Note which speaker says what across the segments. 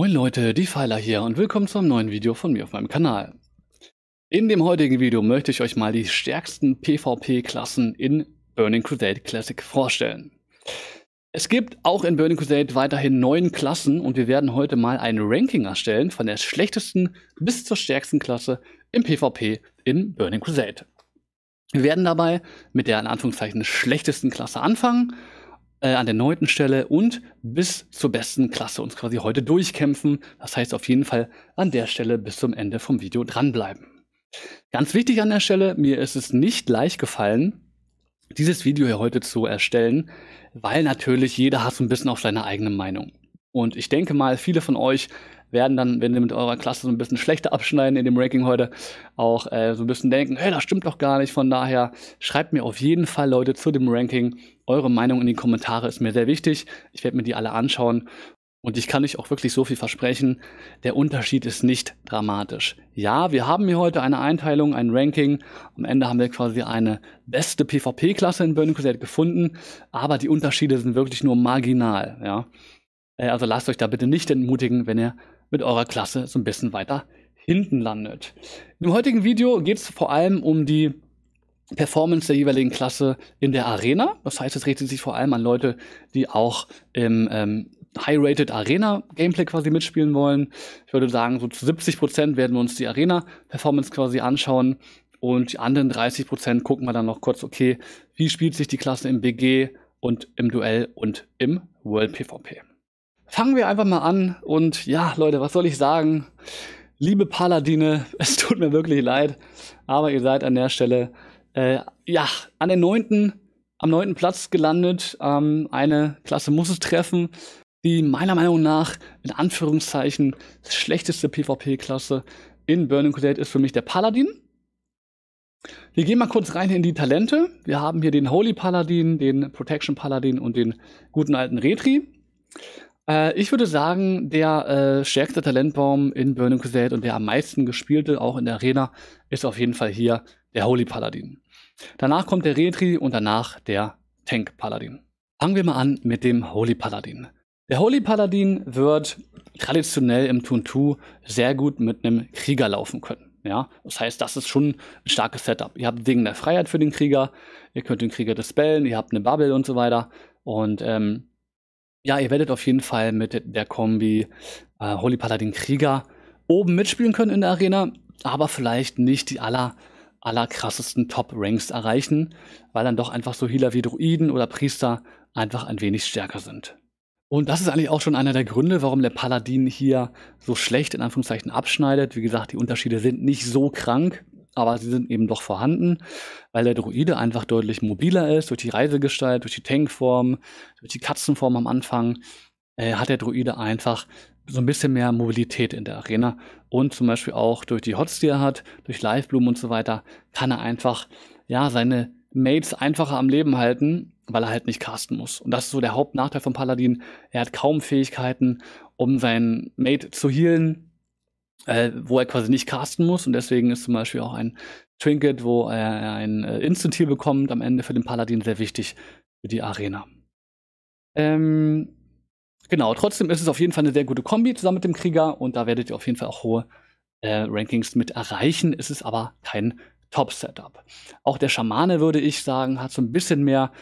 Speaker 1: Moin Leute, die Pfeiler hier und willkommen zu einem neuen Video von mir auf meinem Kanal. In dem heutigen Video möchte ich euch mal die stärksten PvP-Klassen in Burning Crusade Classic vorstellen. Es gibt auch in Burning Crusade weiterhin neun Klassen und wir werden heute mal ein Ranking erstellen von der schlechtesten bis zur stärksten Klasse im PvP in Burning Crusade. Wir werden dabei mit der in Anführungszeichen schlechtesten Klasse anfangen äh, an der neunten Stelle und bis zur besten Klasse uns quasi heute durchkämpfen. Das heißt auf jeden Fall an der Stelle bis zum Ende vom Video dranbleiben. Ganz wichtig an der Stelle, mir ist es nicht leicht gefallen, dieses Video hier heute zu erstellen, weil natürlich jeder hat so ein bisschen auf seine eigene Meinung. Und ich denke mal, viele von euch werden dann, wenn ihr mit eurer Klasse so ein bisschen schlechter abschneiden in dem Ranking heute, auch äh, so ein bisschen denken, hey, das stimmt doch gar nicht. Von daher schreibt mir auf jeden Fall, Leute, zu dem Ranking eure Meinung in die Kommentare. Ist mir sehr wichtig. Ich werde mir die alle anschauen. Und ich kann euch auch wirklich so viel versprechen, der Unterschied ist nicht dramatisch. Ja, wir haben hier heute eine Einteilung, ein Ranking. Am Ende haben wir quasi eine beste PvP-Klasse in Burning Crusade gefunden, aber die Unterschiede sind wirklich nur marginal. Ja? Äh, also lasst euch da bitte nicht entmutigen, wenn ihr mit eurer Klasse so ein bisschen weiter hinten landet. Im heutigen Video geht es vor allem um die Performance der jeweiligen Klasse in der Arena. Das heißt, es richtet sich vor allem an Leute, die auch im ähm, High-Rated Arena-Gameplay quasi mitspielen wollen. Ich würde sagen, so zu 70% Prozent werden wir uns die Arena-Performance quasi anschauen. Und die anderen 30% Prozent gucken wir dann noch kurz, okay, wie spielt sich die Klasse im BG und im Duell und im World PvP. Fangen wir einfach mal an und ja, Leute, was soll ich sagen? Liebe Paladine, es tut mir wirklich leid, aber ihr seid an der Stelle, äh, ja, an der neunten, am neunten Platz gelandet. Ähm, eine Klasse muss es treffen, die meiner Meinung nach, in Anführungszeichen, schlechteste PvP-Klasse in Burning Crusade ist für mich der Paladin. Wir gehen mal kurz rein in die Talente. Wir haben hier den Holy Paladin, den Protection Paladin und den guten alten Retri. Äh, ich würde sagen, der äh, stärkste Talentbaum in Burning Crusade und der am meisten gespielte, auch in der Arena, ist auf jeden Fall hier der Holy Paladin. Danach kommt der Retri und danach der Tank Paladin. Fangen wir mal an mit dem Holy Paladin. Der Holy Paladin wird traditionell im Tuntu sehr gut mit einem Krieger laufen können. Ja, das heißt, das ist schon ein starkes Setup. Ihr habt Ding der Freiheit für den Krieger, ihr könnt den Krieger dispellen, ihr habt eine Bubble und so weiter. Und ähm, ja, ihr werdet auf jeden Fall mit der Kombi äh, Holy Paladin Krieger oben mitspielen können in der Arena, aber vielleicht nicht die aller, aller krassesten Top-Ranks erreichen, weil dann doch einfach so Healer wie Druiden oder Priester einfach ein wenig stärker sind. Und das ist eigentlich auch schon einer der Gründe, warum der Paladin hier so schlecht in Anführungszeichen abschneidet. Wie gesagt, die Unterschiede sind nicht so krank aber sie sind eben doch vorhanden, weil der Druide einfach deutlich mobiler ist, durch die Reisegestalt, durch die Tankform, durch die Katzenform am Anfang, äh, hat der Druide einfach so ein bisschen mehr Mobilität in der Arena und zum Beispiel auch durch die Hots, die er hat, durch Liveblumen und so weiter, kann er einfach, ja, seine Mates einfacher am Leben halten, weil er halt nicht casten muss. Und das ist so der Hauptnachteil von Paladin. Er hat kaum Fähigkeiten, um seinen Mate zu healen, äh, wo er quasi nicht casten muss. Und deswegen ist zum Beispiel auch ein Trinket, wo er ein äh, Instant-Heal bekommt, am Ende für den Paladin sehr wichtig für die Arena. Ähm, genau, trotzdem ist es auf jeden Fall eine sehr gute Kombi zusammen mit dem Krieger und da werdet ihr auf jeden Fall auch hohe äh, Rankings mit erreichen. Es ist aber kein Top-Setup. Auch der Schamane, würde ich sagen, hat so ein bisschen mehr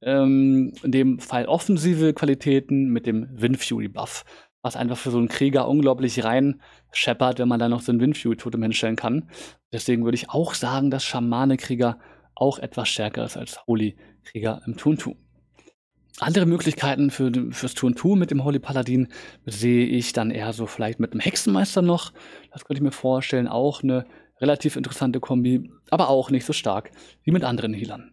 Speaker 1: ähm, in dem Fall offensive Qualitäten mit dem Windfury-Buff, was einfach für so einen Krieger unglaublich rein Shepard, wenn man da noch so ein Windview-Totem hinstellen kann. Deswegen würde ich auch sagen, dass Schamane-Krieger auch etwas stärker ist als Holy-Krieger im Tuntu. Andere Möglichkeiten für, fürs Tuntu mit dem Holy Paladin sehe ich dann eher so vielleicht mit dem Hexenmeister noch. Das könnte ich mir vorstellen. Auch eine relativ interessante Kombi, aber auch nicht so stark wie mit anderen Healern.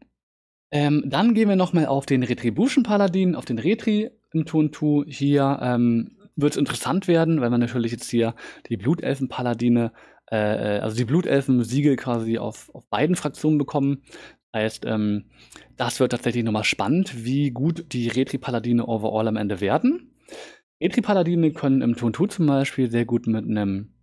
Speaker 1: Ähm, dann gehen wir nochmal auf den Retribution Paladin, auf den Retri im Tuntu. Hier ähm, wird es interessant werden, weil wir natürlich jetzt hier die Blutelfen-Paladine, äh, äh, also die Blutelfen-Siegel quasi auf, auf beiden Fraktionen bekommen. Das heißt, ähm, das wird tatsächlich nochmal spannend, wie gut die Retri-Paladine overall am Ende werden. Retri-Paladine können im Tontu zum Beispiel sehr gut mit einem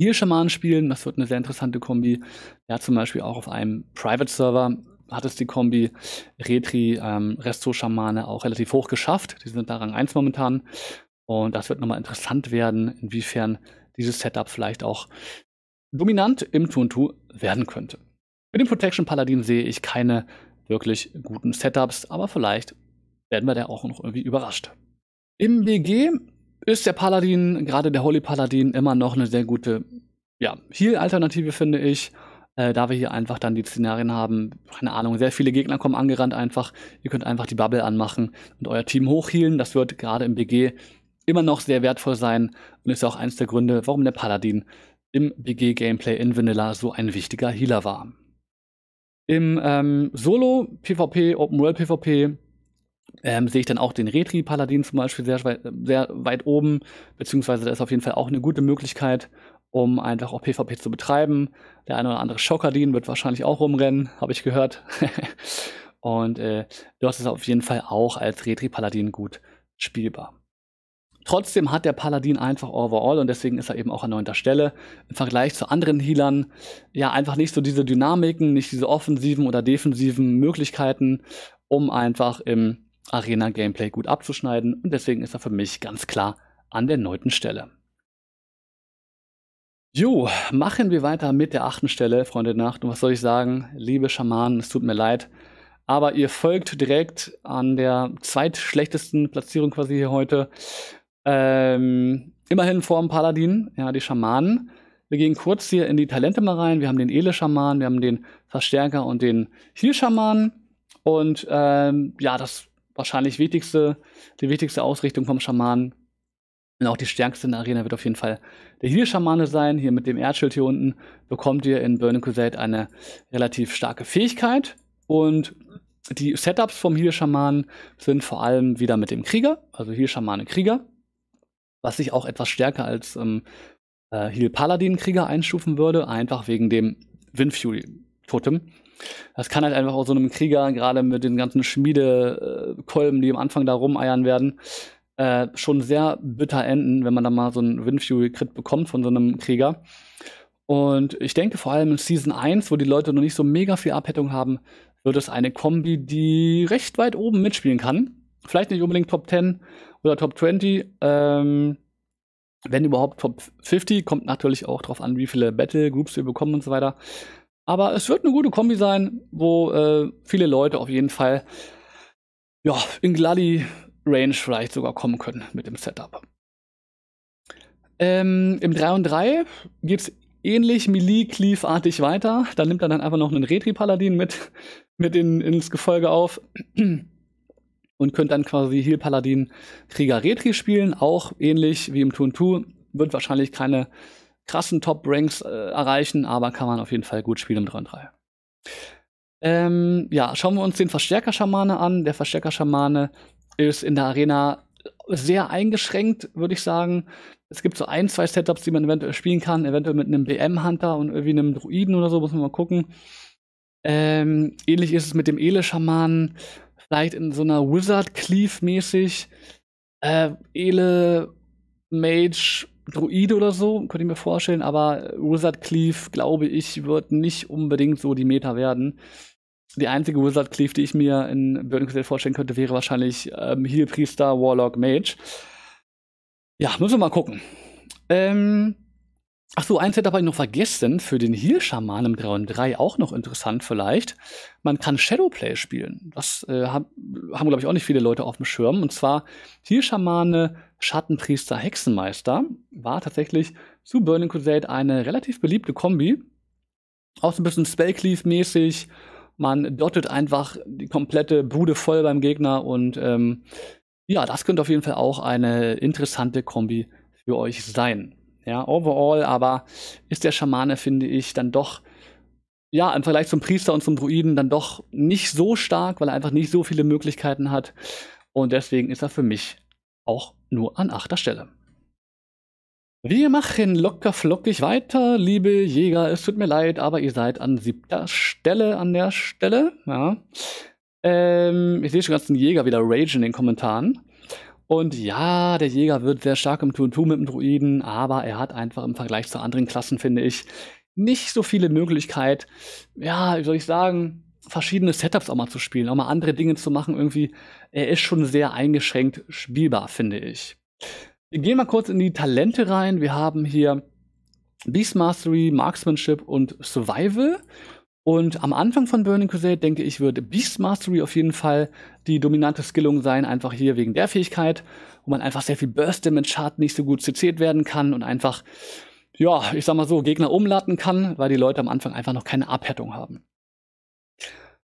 Speaker 1: Heal-Schaman spielen. Das wird eine sehr interessante Kombi. Ja, zum Beispiel auch auf einem Private-Server hat es die Kombi Retri, ähm, Resto-Schamane auch relativ hoch geschafft. Die sind da Rang 1 momentan. Und das wird nochmal interessant werden, inwiefern dieses Setup vielleicht auch dominant im 2-2 werden könnte. Mit dem Protection Paladin sehe ich keine wirklich guten Setups, aber vielleicht werden wir da auch noch irgendwie überrascht. Im BG ist der Paladin, gerade der Holy Paladin, immer noch eine sehr gute ja, Heal-Alternative, finde ich. Äh, da wir hier einfach dann die Szenarien haben, keine Ahnung, sehr viele Gegner kommen angerannt einfach. Ihr könnt einfach die Bubble anmachen und euer Team hochhealen. Das wird gerade im BG immer noch sehr wertvoll sein und ist auch eines der Gründe, warum der Paladin im BG-Gameplay in Vanilla so ein wichtiger Healer war. Im ähm, Solo-PvP, Open-World-PvP ähm, sehe ich dann auch den Retri-Paladin zum Beispiel sehr, sehr weit oben, beziehungsweise da ist auf jeden Fall auch eine gute Möglichkeit, um einfach auch PvP zu betreiben. Der eine oder andere Schokadin wird wahrscheinlich auch rumrennen, habe ich gehört. Und äh, dort ist auf jeden Fall auch als Retri-Paladin gut spielbar. Trotzdem hat der Paladin einfach overall und deswegen ist er eben auch an neunter Stelle im Vergleich zu anderen Healern ja einfach nicht so diese Dynamiken, nicht diese offensiven oder defensiven Möglichkeiten, um einfach im Arena-Gameplay gut abzuschneiden und deswegen ist er für mich ganz klar an der neunten Stelle. Jo, machen wir weiter mit der achten Stelle, Freunde der Nacht. Und was soll ich sagen? Liebe Schamanen, es tut mir leid. Aber ihr folgt direkt an der zweitschlechtesten Platzierung quasi hier heute. Ähm, immerhin vor dem Paladin, ja, die Schamanen. Wir gehen kurz hier in die Talente mal rein. Wir haben den Ele-Schaman, wir haben den Verstärker und den Heal-Schaman. Und ähm, ja, das wahrscheinlich wichtigste, die wichtigste Ausrichtung vom Schamanen und auch die stärkste in der Arena wird auf jeden Fall der Heal-Schamane sein. Hier mit dem Erdschild hier unten bekommt ihr in Burning Crusade eine relativ starke Fähigkeit. Und die Setups vom Heal-Schamanen sind vor allem wieder mit dem Krieger, also Heal-Schamane-Krieger was ich auch etwas stärker als ähm, äh, Heal-Paladin-Krieger einstufen würde, einfach wegen dem Windfury totem Das kann halt einfach auch so einem Krieger, gerade mit den ganzen Schmiedekolben, äh, die am Anfang da rumeiern werden, äh, schon sehr bitter enden, wenn man da mal so einen Windfury crit bekommt von so einem Krieger. Und ich denke vor allem in Season 1, wo die Leute noch nicht so mega viel Abhettung haben, wird es eine Kombi, die recht weit oben mitspielen kann. Vielleicht nicht unbedingt Top 10, oder Top 20. Ähm, wenn überhaupt Top 50, kommt natürlich auch drauf an, wie viele Battle Groups wir bekommen und so weiter. Aber es wird eine gute Kombi sein, wo äh, viele Leute auf jeden Fall ja, in Gladi Range vielleicht sogar kommen können mit dem Setup. Ähm, Im 3 und 3 geht es ähnlich Melee-Cleave-artig weiter. Da nimmt er dann einfach noch einen Retri-Paladin mit, mit in, ins Gefolge auf und könnt dann quasi Heal Paladin Krieger Retri spielen, auch ähnlich wie im Turn 2. Wird wahrscheinlich keine krassen Top Ranks äh, erreichen, aber kann man auf jeden Fall gut spielen im 3-3. Ähm, ja, schauen wir uns den Verstärker-Schamane an. Der Verstärker-Schamane ist in der Arena sehr eingeschränkt, würde ich sagen. Es gibt so ein, zwei Setups, die man eventuell spielen kann, eventuell mit einem BM-Hunter und irgendwie einem Druiden oder so, muss man mal gucken. Ähm, ähnlich ist es mit dem Ele-Schamanen vielleicht in so einer Wizard-Cleave-mäßig äh, Ele, Mage, Druide oder so, könnte ich mir vorstellen, aber Wizard Cleave, glaube ich, wird nicht unbedingt so die Meta werden. Die einzige Wizard Cleave, die ich mir in Burning Crusade vorstellen könnte, wäre wahrscheinlich ähm, Heal Priester, Warlock, Mage. Ja, müssen wir mal gucken. Ähm, Ach so, eins hätte aber ich noch vergessen, für den Heal-Schaman im 3 und 3 auch noch interessant vielleicht. Man kann Shadowplay spielen. Das äh, haben, glaube ich, auch nicht viele Leute auf dem Schirm. Und zwar Heal-Schamane, Schattenpriester, Hexenmeister war tatsächlich zu Burning Crusade eine relativ beliebte Kombi. Auch so ein bisschen Spellcleave-mäßig. Man dottet einfach die komplette Bude voll beim Gegner und ähm, ja, das könnte auf jeden Fall auch eine interessante Kombi für euch sein ja, overall, aber ist der Schamane, finde ich, dann doch, ja, im Vergleich zum Priester und zum Druiden dann doch nicht so stark, weil er einfach nicht so viele Möglichkeiten hat. Und deswegen ist er für mich auch nur an achter Stelle. Wir machen locker flockig weiter, liebe Jäger. Es tut mir leid, aber ihr seid an siebter Stelle an der Stelle. Ja. Ähm, ich sehe schon ganzen Jäger wieder rage in den Kommentaren. Und ja, der Jäger wird sehr stark im Tun 2 mit dem Druiden, aber er hat einfach im Vergleich zu anderen Klassen, finde ich, nicht so viele Möglichkeiten, ja, wie soll ich sagen, verschiedene Setups auch mal zu spielen, auch mal andere Dinge zu machen. Irgendwie, er ist schon sehr eingeschränkt spielbar, finde ich. Wir gehen mal kurz in die Talente rein. Wir haben hier Beast Mastery, Marksmanship und Survival. Und am Anfang von Burning Crusade, denke ich, wird Beast Mastery auf jeden Fall die dominante Skillung sein, einfach hier wegen der Fähigkeit, wo man einfach sehr viel Burst Damage hat, nicht so gut CC'd werden kann und einfach, ja, ich sag mal so, Gegner umladen kann, weil die Leute am Anfang einfach noch keine Abhärtung haben.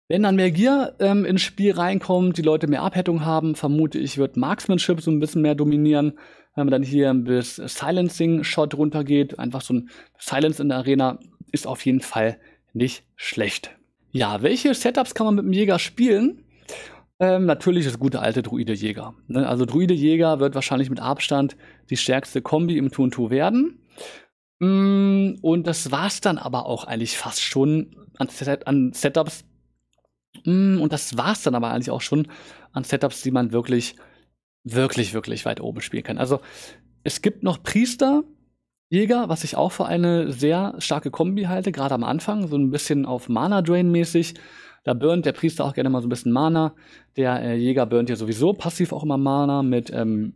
Speaker 1: Wenn dann mehr Gear ähm, ins Spiel reinkommt, die Leute mehr Abhärtung haben, vermute ich, wird Marksmanship so ein bisschen mehr dominieren. Wenn man dann hier bis Silencing-Shot runtergeht, einfach so ein Silence in der Arena ist auf jeden Fall nicht schlecht. Ja, welche Setups kann man mit dem Jäger spielen? Ähm, natürlich das gute alte Druide-Jäger. Ne? Also Druide-Jäger wird wahrscheinlich mit Abstand die stärkste Kombi im Turn 2 werden. Mm, und das war's dann aber auch eigentlich fast schon an, Set an Setups. Mm, und das war's dann aber eigentlich auch schon an Setups, die man wirklich, wirklich, wirklich weit oben spielen kann. Also es gibt noch Priester, Jäger, was ich auch für eine sehr starke Kombi halte, gerade am Anfang, so ein bisschen auf Mana-Drain-mäßig. Da burnt der Priester auch gerne mal so ein bisschen Mana. Der äh, Jäger burnt ja sowieso passiv auch immer Mana mit ähm,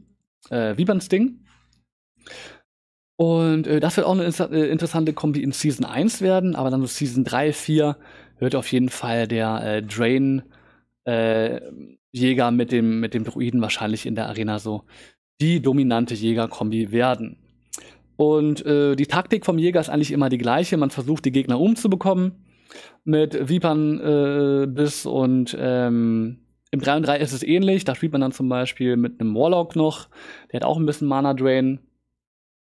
Speaker 1: äh, Wiebernsting. Und äh, das wird auch eine äh, interessante Kombi in Season 1 werden, aber dann so Season 3, 4 wird auf jeden Fall der äh, Drain äh, Jäger mit dem, mit dem Druiden wahrscheinlich in der Arena so die dominante Jäger-Kombi werden. Und äh, die Taktik vom Jäger ist eigentlich immer die gleiche. Man versucht, die Gegner umzubekommen mit Vipern äh, bis und ähm, im 3 und 3 ist es ähnlich. Da spielt man dann zum Beispiel mit einem Warlock noch. Der hat auch ein bisschen Mana Drain.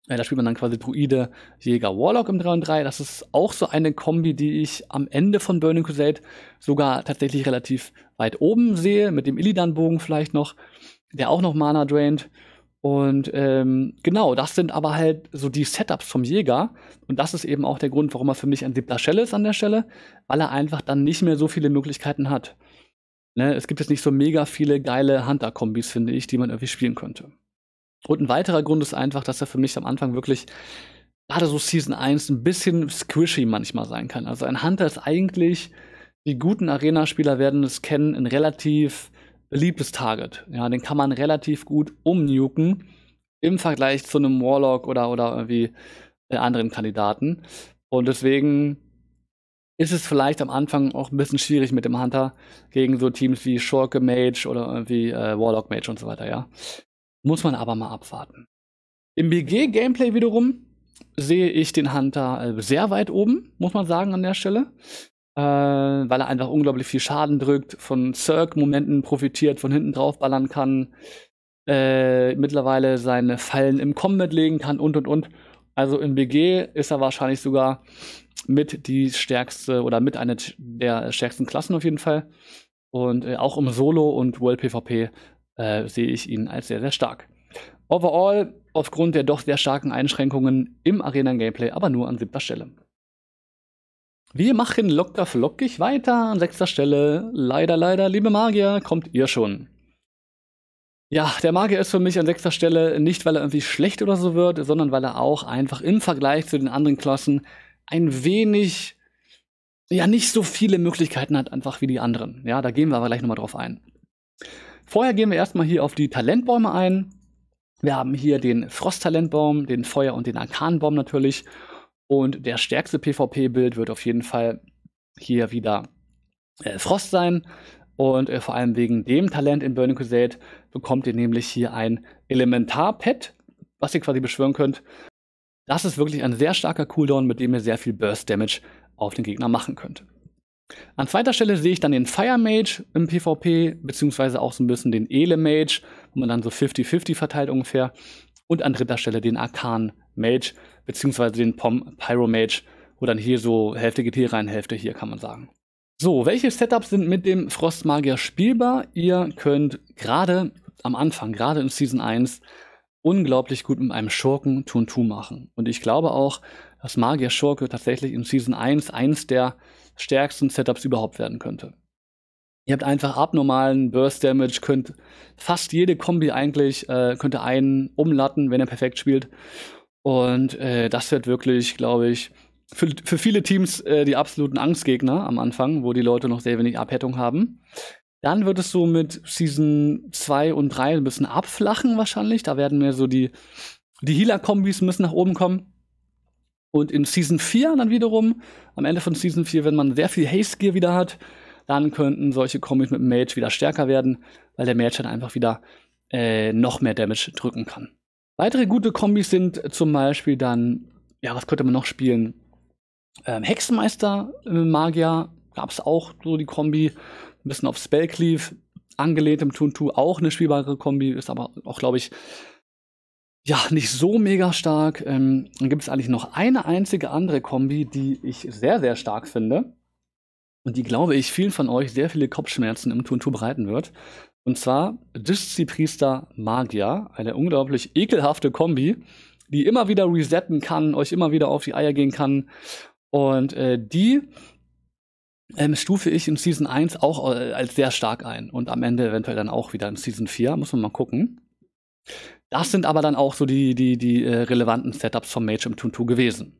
Speaker 1: Ja, da spielt man dann quasi Druide, Jäger, Warlock im 3 und 3. Das ist auch so eine Kombi, die ich am Ende von Burning Crusade sogar tatsächlich relativ weit oben sehe. Mit dem Illidan-Bogen vielleicht noch, der auch noch Mana draint. Und ähm, genau, das sind aber halt so die Setups vom Jäger. Und das ist eben auch der Grund, warum er für mich ein siebter Stelle ist an der Stelle, weil er einfach dann nicht mehr so viele Möglichkeiten hat. Ne? Es gibt jetzt nicht so mega viele geile Hunter-Kombis, finde ich, die man irgendwie spielen könnte. Und ein weiterer Grund ist einfach, dass er für mich am Anfang wirklich gerade so Season 1 ein bisschen squishy manchmal sein kann. Also ein Hunter ist eigentlich, die guten Arena-Spieler werden es kennen, ein relativ beliebtes Target. Ja, den kann man relativ gut umnuken im Vergleich zu einem Warlock oder, oder irgendwie äh, anderen Kandidaten. Und deswegen ist es vielleicht am Anfang auch ein bisschen schwierig mit dem Hunter gegen so Teams wie Schurke Mage oder irgendwie äh, Warlock Mage und so weiter, ja. Muss man aber mal abwarten. Im BG-Gameplay wiederum sehe ich den Hunter äh, sehr weit oben, muss man sagen, an der Stelle äh, weil er einfach unglaublich viel Schaden drückt, von Cirque-Momenten profitiert, von hinten drauf ballern kann, äh, mittlerweile seine Fallen im Combat legen kann und und und. Also in BG ist er wahrscheinlich sogar mit die stärkste oder mit einer der stärksten Klassen auf jeden Fall. Und äh, auch im Solo und World PvP äh, sehe ich ihn als sehr, sehr stark. Overall aufgrund der doch sehr starken Einschränkungen im Arena-Gameplay, aber nur an siebter Stelle. Wir machen locker flockig weiter an sechster Stelle. Leider, leider, liebe Magier, kommt ihr schon. Ja, der Magier ist für mich an sechster Stelle nicht, weil er irgendwie schlecht oder so wird, sondern weil er auch einfach im Vergleich zu den anderen Klassen ein wenig, ja, nicht so viele Möglichkeiten hat, einfach wie die anderen. Ja, da gehen wir aber gleich nochmal drauf ein. Vorher gehen wir erstmal hier auf die Talentbäume ein. Wir haben hier den Frosttalentbaum, den Feuer- und den Arkanbaum natürlich und der stärkste PvP-Bild wird auf jeden Fall hier wieder äh, Frost sein. Und äh, vor allem wegen dem Talent in Burning Crusade bekommt ihr nämlich hier ein Elementar-Pet, was ihr quasi beschwören könnt. Das ist wirklich ein sehr starker Cooldown, mit dem ihr sehr viel Burst Damage auf den Gegner machen könnt. An zweiter Stelle sehe ich dann den Fire Mage im PvP, beziehungsweise auch so ein bisschen den Ele Mage, wo man dann so 50-50 verteilt ungefähr. Und an dritter Stelle den Arkan Mage, beziehungsweise den Pom Pyro Mage, wo dann hier so Hälfte geht hier rein, Hälfte hier, kann man sagen. So, welche Setups sind mit dem Frostmagier spielbar? Ihr könnt gerade am Anfang, gerade in Season 1, unglaublich gut mit einem Schurken tun tun machen. Und ich glaube auch, dass Magier-Schurke tatsächlich in Season 1 eins der stärksten Setups überhaupt werden könnte. Ihr habt einfach abnormalen Burst Damage, könnt fast jede Kombi eigentlich, äh, könnt ihr einen umlatten, wenn er perfekt spielt. Und äh, das wird wirklich, glaube ich, für, für viele Teams äh, die absoluten Angstgegner am Anfang, wo die Leute noch sehr wenig Abhärtung haben. Dann wird es so mit Season 2 und 3 ein bisschen abflachen wahrscheinlich. Da werden mehr so die, die Healer-Kombis müssen nach oben kommen. Und in Season 4 dann wiederum, am Ende von Season 4, wenn man sehr viel Haste Gear wieder hat, dann könnten solche Kombis mit Mage wieder stärker werden, weil der Mage dann einfach wieder äh, noch mehr Damage drücken kann. Weitere gute Kombis sind zum Beispiel dann, ja, was könnte man noch spielen? Ähm, Hexenmeister äh, Magier gab es auch so die Kombi, ein bisschen auf Spellcleave, angelehnt im Tuntu auch eine spielbare Kombi, ist aber auch, glaube ich, ja, nicht so mega stark. Ähm, dann gibt es eigentlich noch eine einzige andere Kombi, die ich sehr, sehr stark finde. Und die, glaube ich, vielen von euch sehr viele Kopfschmerzen im Tuntu bereiten wird. Und zwar Diszi-Priester Magier, eine unglaublich ekelhafte Kombi, die immer wieder resetten kann, euch immer wieder auf die Eier gehen kann. Und äh, die ähm, stufe ich in Season 1 auch äh, als sehr stark ein und am Ende eventuell dann auch wieder in Season 4. Muss man mal gucken. Das sind aber dann auch so die, die, die äh, relevanten Setups vom Mage im Tuntu gewesen.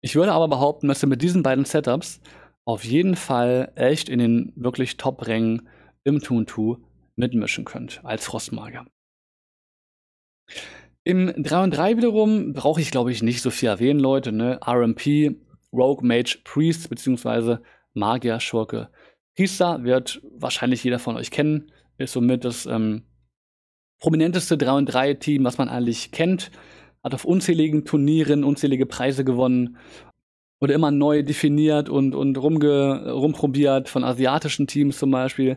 Speaker 1: Ich würde aber behaupten, dass ihr mit diesen beiden Setups auf jeden Fall echt in den wirklich Top-Rängen im Tuntu mitmischen könnt als Frostmagier. Im 3 und 3 wiederum brauche ich, glaube ich, nicht so viel erwähnen, Leute. Ne? RMP, Rogue, Mage, Priest, beziehungsweise Magier, Schurke, Priester wird wahrscheinlich jeder von euch kennen. Ist somit das ähm, prominenteste 3 und 3 Team, was man eigentlich kennt. Hat auf unzähligen Turnieren unzählige Preise gewonnen. Wurde immer neu definiert und, und rumge rumprobiert von asiatischen Teams zum Beispiel.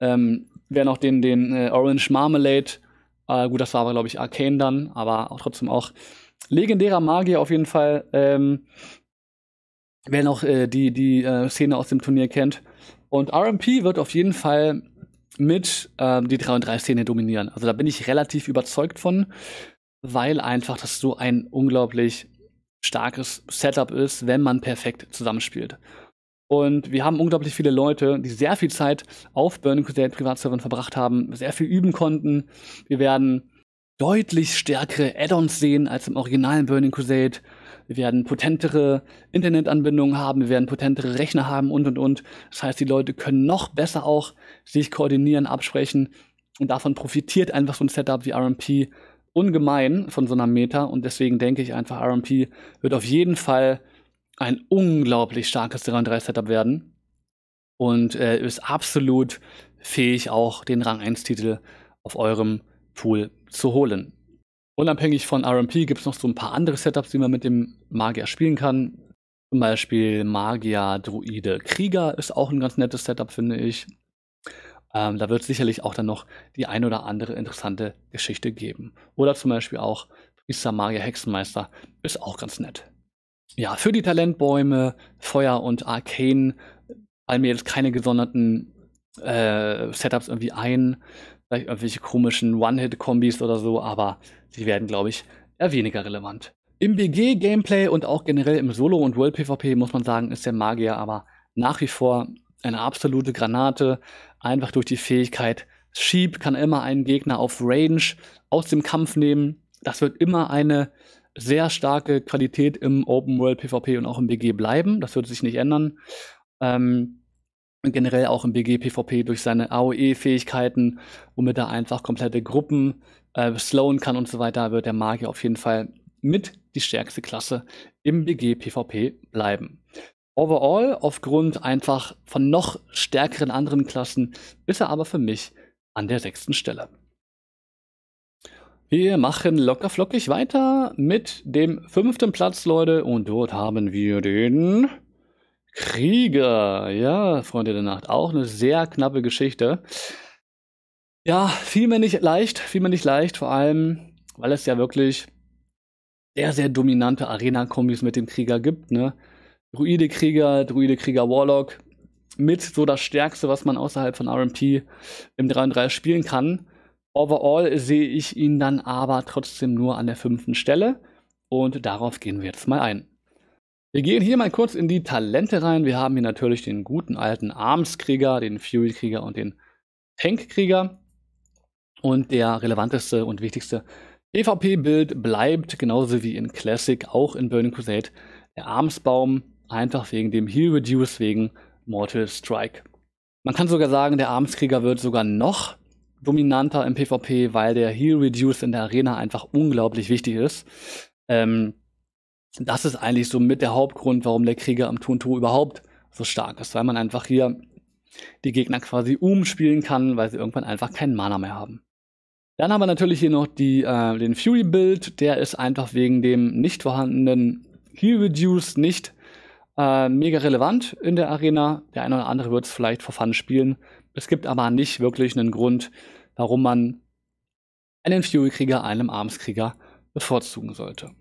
Speaker 1: Ähm, wer noch den, den äh, Orange Marmalade, äh, gut, das war aber, glaube ich, Arcane dann, aber auch trotzdem auch legendärer Magier auf jeden Fall. Ähm, wer noch äh, die, die äh, Szene aus dem Turnier kennt. Und RMP wird auf jeden Fall mit ähm, die 3 und 3 Szene dominieren. Also da bin ich relativ überzeugt von, weil einfach das so ein unglaublich starkes Setup ist, wenn man perfekt zusammenspielt. Und wir haben unglaublich viele Leute, die sehr viel Zeit auf Burning Crusade Privatservern verbracht haben, sehr viel üben konnten. Wir werden deutlich stärkere Add-ons sehen als im originalen Burning Crusade. Wir werden potentere Internetanbindungen haben, wir werden potentere Rechner haben und und und. Das heißt, die Leute können noch besser auch sich koordinieren, absprechen und davon profitiert einfach so ein Setup wie RMP ungemein von so einer Meta und deswegen denke ich einfach, RMP wird auf jeden Fall ein unglaublich starkes 3-3-Setup werden und äh, ist absolut fähig, auch den Rang 1-Titel auf eurem Pool zu holen. Unabhängig von RMP gibt es noch so ein paar andere Setups, die man mit dem Magier spielen kann. Zum Beispiel Magier, Druide, Krieger ist auch ein ganz nettes Setup, finde ich. Ähm, da wird sicherlich auch dann noch die ein oder andere interessante Geschichte geben. Oder zum Beispiel auch Priester, Magier, Hexenmeister ist auch ganz nett ja, für die Talentbäume, Feuer und Arcane fallen mir jetzt keine gesonderten äh, Setups irgendwie ein. Vielleicht irgendwelche komischen One-Hit-Kombis oder so, aber sie werden, glaube ich, eher weniger relevant. Im BG-Gameplay und auch generell im Solo- und World-PvP muss man sagen, ist der Magier aber nach wie vor eine absolute Granate. Einfach durch die Fähigkeit Sheep kann immer einen Gegner auf Range aus dem Kampf nehmen. Das wird immer eine sehr starke Qualität im Open World PvP und auch im BG bleiben. Das wird sich nicht ändern. Ähm, generell auch im BG PvP durch seine AOE-Fähigkeiten, womit er einfach komplette Gruppen äh, slowen kann und so weiter, wird der Magier auf jeden Fall mit die stärkste Klasse im BG PvP bleiben. Overall, aufgrund einfach von noch stärkeren anderen Klassen, ist er aber für mich an der sechsten Stelle. Wir machen locker flockig weiter mit dem fünften Platz, Leute. Und dort haben wir den Krieger. Ja, Freunde der Nacht. Auch eine sehr knappe Geschichte. Ja, vielmehr nicht leicht. Vielmehr nicht leicht. Vor allem, weil es ja wirklich sehr, sehr dominante Arena-Kombis mit dem Krieger gibt. Ne? Druide-Krieger, Druide-Krieger, Warlock. Mit so das Stärkste, was man außerhalb von RMP im 3 3 spielen kann. Overall sehe ich ihn dann aber trotzdem nur an der fünften Stelle und darauf gehen wir jetzt mal ein. Wir gehen hier mal kurz in die Talente rein. Wir haben hier natürlich den guten alten Armskrieger, den Furykrieger und den Tankkrieger. Und der relevanteste und wichtigste PvP-Bild bleibt genauso wie in Classic, auch in Burning Crusade, der Armsbaum, einfach wegen dem Heal Reduce, wegen Mortal Strike. Man kann sogar sagen, der Armskrieger wird sogar noch dominanter im PvP, weil der Heal Reduce in der Arena einfach unglaublich wichtig ist. Ähm, das ist eigentlich so mit der Hauptgrund, warum der Krieger am Turn überhaupt so stark ist, weil man einfach hier die Gegner quasi umspielen kann, weil sie irgendwann einfach keinen Mana mehr haben. Dann haben wir natürlich hier noch die, äh, den Fury-Build, der ist einfach wegen dem nicht vorhandenen Heal Reduce nicht äh, mega relevant in der Arena. Der eine oder andere wird es vielleicht vor Fun spielen, es gibt aber nicht wirklich einen Grund, warum man einen Fury-Krieger einem Armskrieger bevorzugen sollte.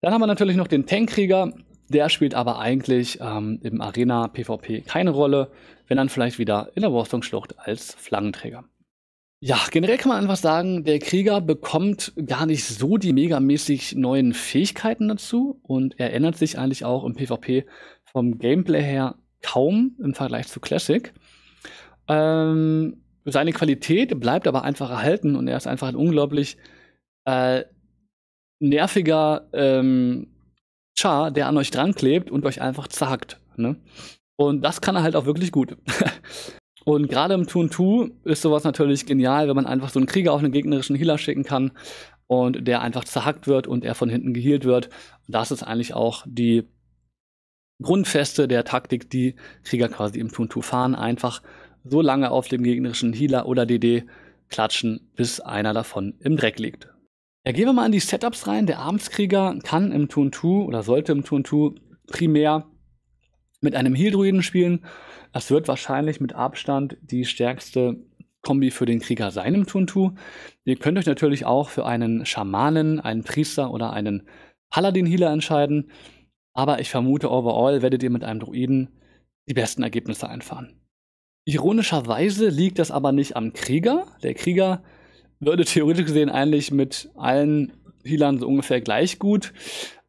Speaker 1: Dann haben wir natürlich noch den Tank-Krieger. Der spielt aber eigentlich ähm, im Arena-PvP keine Rolle, wenn dann vielleicht wieder in der warstone als Flaggenträger. Ja, generell kann man einfach sagen, der Krieger bekommt gar nicht so die megamäßig neuen Fähigkeiten dazu und er ändert sich eigentlich auch im PvP vom Gameplay her kaum im Vergleich zu Classic. Ähm, seine Qualität bleibt aber einfach erhalten und er ist einfach ein unglaublich äh, nerviger ähm, Char, der an euch dran klebt und euch einfach zagt. Ne? Und das kann er halt auch wirklich gut. und gerade im Turn 2 ist sowas natürlich genial, wenn man einfach so einen Krieger auf einen gegnerischen Healer schicken kann und der einfach zerhackt wird und er von hinten gehealt wird. das ist eigentlich auch die Grundfeste der Taktik, die Krieger quasi im Turn 2 fahren, einfach so lange auf dem gegnerischen Healer oder DD klatschen, bis einer davon im Dreck liegt. Ja, gehen wir mal in die Setups rein. Der Abendskrieger kann im Turn 2 oder sollte im Turn 2 primär mit einem Heal-Druiden spielen. Das wird wahrscheinlich mit Abstand die stärkste Kombi für den Krieger sein im Turn 2. Ihr könnt euch natürlich auch für einen Schamanen, einen Priester oder einen Paladin-Healer entscheiden. Aber ich vermute, overall werdet ihr mit einem Druiden die besten Ergebnisse einfahren. Ironischerweise liegt das aber nicht am Krieger. Der Krieger würde theoretisch gesehen eigentlich mit allen Healern so ungefähr gleich gut,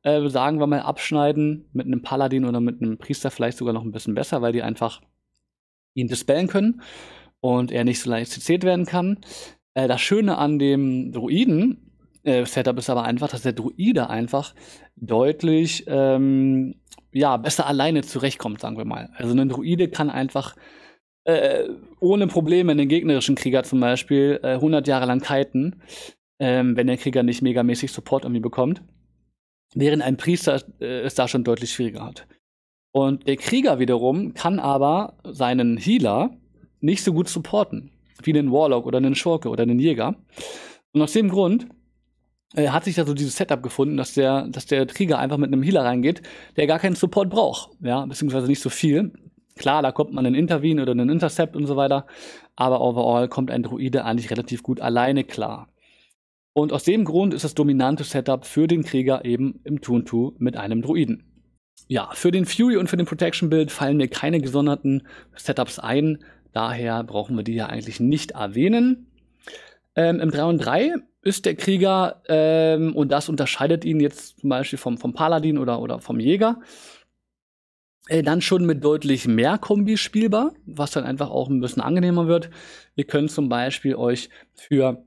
Speaker 1: äh, sagen wir mal, abschneiden. Mit einem Paladin oder mit einem Priester vielleicht sogar noch ein bisschen besser, weil die einfach ihn dispellen können und er nicht so leicht zitiert werden kann. Äh, das Schöne an dem Druiden äh, Setup ist aber einfach, dass der Druide einfach deutlich ähm, ja, besser alleine zurechtkommt, sagen wir mal. Also ein Druide kann einfach äh, ohne Probleme den gegnerischen Krieger zum Beispiel äh, 100 Jahre lang kiten, ähm, wenn der Krieger nicht megamäßig Support irgendwie bekommt. Während ein Priester äh, es da schon deutlich schwieriger hat. Und der Krieger wiederum kann aber seinen Healer nicht so gut supporten, wie einen Warlock oder einen Schurke oder einen Jäger. Und aus dem Grund äh, hat sich da so dieses Setup gefunden, dass der, dass der Krieger einfach mit einem Healer reingeht, der gar keinen Support braucht, ja, beziehungsweise nicht so viel, Klar, da kommt man in Intervene oder einen Intercept und so weiter, aber overall kommt ein Druide eigentlich relativ gut alleine klar. Und aus dem Grund ist das dominante Setup für den Krieger eben im Tuntu mit einem Druiden. Ja, für den Fury und für den Protection Build fallen mir keine gesonderten Setups ein, daher brauchen wir die ja eigentlich nicht erwähnen. Ähm, Im 3 und 3 ist der Krieger, ähm, und das unterscheidet ihn jetzt zum Beispiel vom, vom Paladin oder, oder vom Jäger, äh, dann schon mit deutlich mehr Kombis spielbar, was dann einfach auch ein bisschen angenehmer wird. Ihr könnt zum Beispiel euch für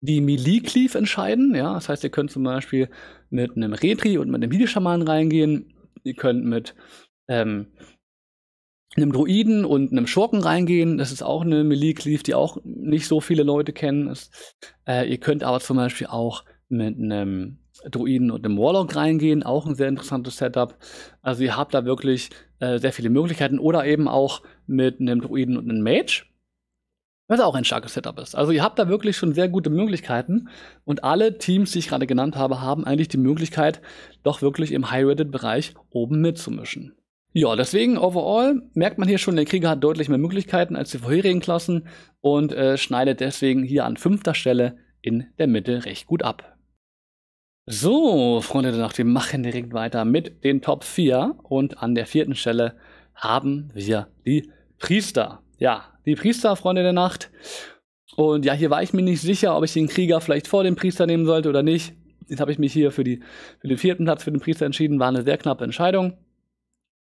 Speaker 1: die Melee Cleave entscheiden. Ja, das heißt, ihr könnt zum Beispiel mit einem Retri und mit einem heal reingehen. Ihr könnt mit ähm, einem Druiden und einem Schurken reingehen. Das ist auch eine Melee Cleave, die auch nicht so viele Leute kennen. Das, äh, ihr könnt aber zum Beispiel auch mit einem Druiden und dem Warlock reingehen, auch ein sehr interessantes Setup. Also ihr habt da wirklich äh, sehr viele Möglichkeiten oder eben auch mit einem Druiden und einem Mage, was auch ein starkes Setup ist. Also ihr habt da wirklich schon sehr gute Möglichkeiten und alle Teams, die ich gerade genannt habe, haben eigentlich die Möglichkeit, doch wirklich im High-Rated-Bereich oben mitzumischen. Ja, deswegen overall merkt man hier schon, der Krieger hat deutlich mehr Möglichkeiten als die vorherigen Klassen und äh, schneidet deswegen hier an fünfter Stelle in der Mitte recht gut ab. So, Freunde der Nacht, wir machen direkt weiter mit den Top 4 und an der vierten Stelle haben wir die Priester. Ja, die Priester, Freunde der Nacht. Und ja, hier war ich mir nicht sicher, ob ich den Krieger vielleicht vor dem Priester nehmen sollte oder nicht. Jetzt habe ich mich hier für, die, für den vierten Platz für den Priester entschieden. War eine sehr knappe Entscheidung.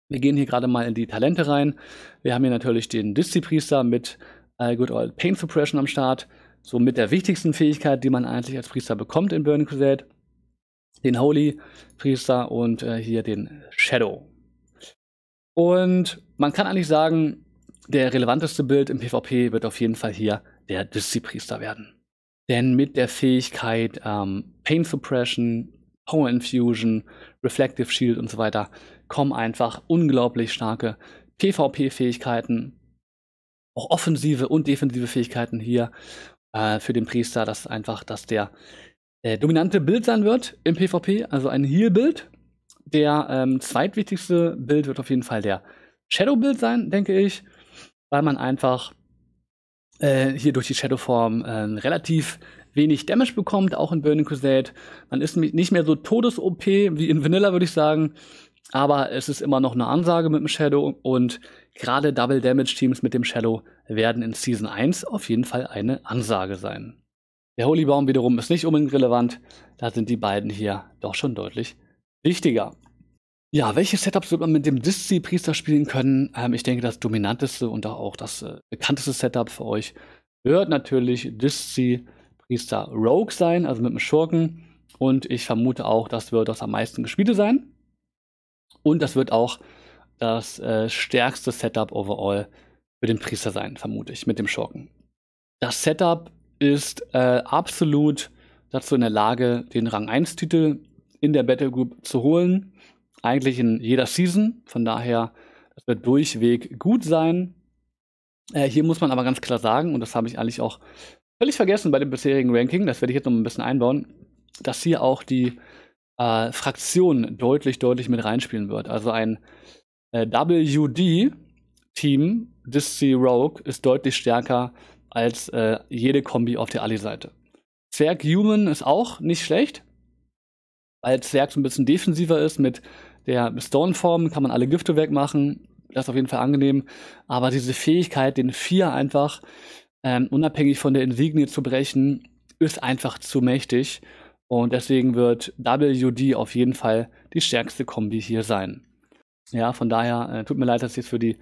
Speaker 1: Wir gehen hier gerade mal in die Talente rein. Wir haben hier natürlich den Diszi-Priester mit äh, Good Old Pain Suppression am Start. So mit der wichtigsten Fähigkeit, die man eigentlich als Priester bekommt in Burning Crusade den Holy Priester und äh, hier den Shadow. Und man kann eigentlich sagen, der relevanteste Bild im PvP wird auf jeden Fall hier der Disci priester werden. Denn mit der Fähigkeit ähm, Pain Suppression, Power Infusion, Reflective Shield und so weiter kommen einfach unglaublich starke PvP-Fähigkeiten, auch offensive und defensive Fähigkeiten hier äh, für den Priester, dass einfach, dass der äh, dominante Bild sein wird im PvP, also ein Heal-Bild. Der ähm, zweitwichtigste Bild wird auf jeden Fall der Shadow-Bild sein, denke ich, weil man einfach äh, hier durch die Shadow-Form äh, relativ wenig Damage bekommt, auch in Burning Crusade. Man ist nicht mehr so todes-OP wie in Vanilla, würde ich sagen. Aber es ist immer noch eine Ansage mit dem Shadow und gerade Double Damage Teams mit dem Shadow werden in Season 1 auf jeden Fall eine Ansage sein. Der Holy Baum wiederum ist nicht unbedingt relevant. Da sind die beiden hier doch schon deutlich wichtiger. Ja, welche Setups wird man mit dem Diszi-Priester spielen können? Ähm, ich denke, das dominanteste und auch das äh, bekannteste Setup für euch wird natürlich Diszi-Priester Rogue sein, also mit dem Schurken. Und ich vermute auch, das wird das am meisten gespielte sein. Und das wird auch das äh, stärkste Setup overall für den Priester sein, vermute ich, mit dem Schurken. Das Setup ist äh, absolut dazu in der Lage, den Rang 1-Titel in der Battlegroup zu holen. Eigentlich in jeder Season. Von daher, das wird durchweg gut sein. Äh, hier muss man aber ganz klar sagen, und das habe ich eigentlich auch völlig vergessen bei dem bisherigen Ranking, das werde ich jetzt noch ein bisschen einbauen, dass hier auch die äh, Fraktion deutlich, deutlich mit reinspielen wird. Also ein äh, WD-Team, Disney Rogue, ist deutlich stärker als äh, jede Kombi auf der Ali-Seite. Zwerg Human ist auch nicht schlecht, weil Zwerg so ein bisschen defensiver ist. Mit der Stone-Form kann man alle Gifte wegmachen. Das ist auf jeden Fall angenehm. Aber diese Fähigkeit, den Vier einfach ähm, unabhängig von der Insignie zu brechen, ist einfach zu mächtig. Und deswegen wird WD auf jeden Fall die stärkste Kombi hier sein. Ja, von daher äh, tut mir leid, dass ich jetzt für die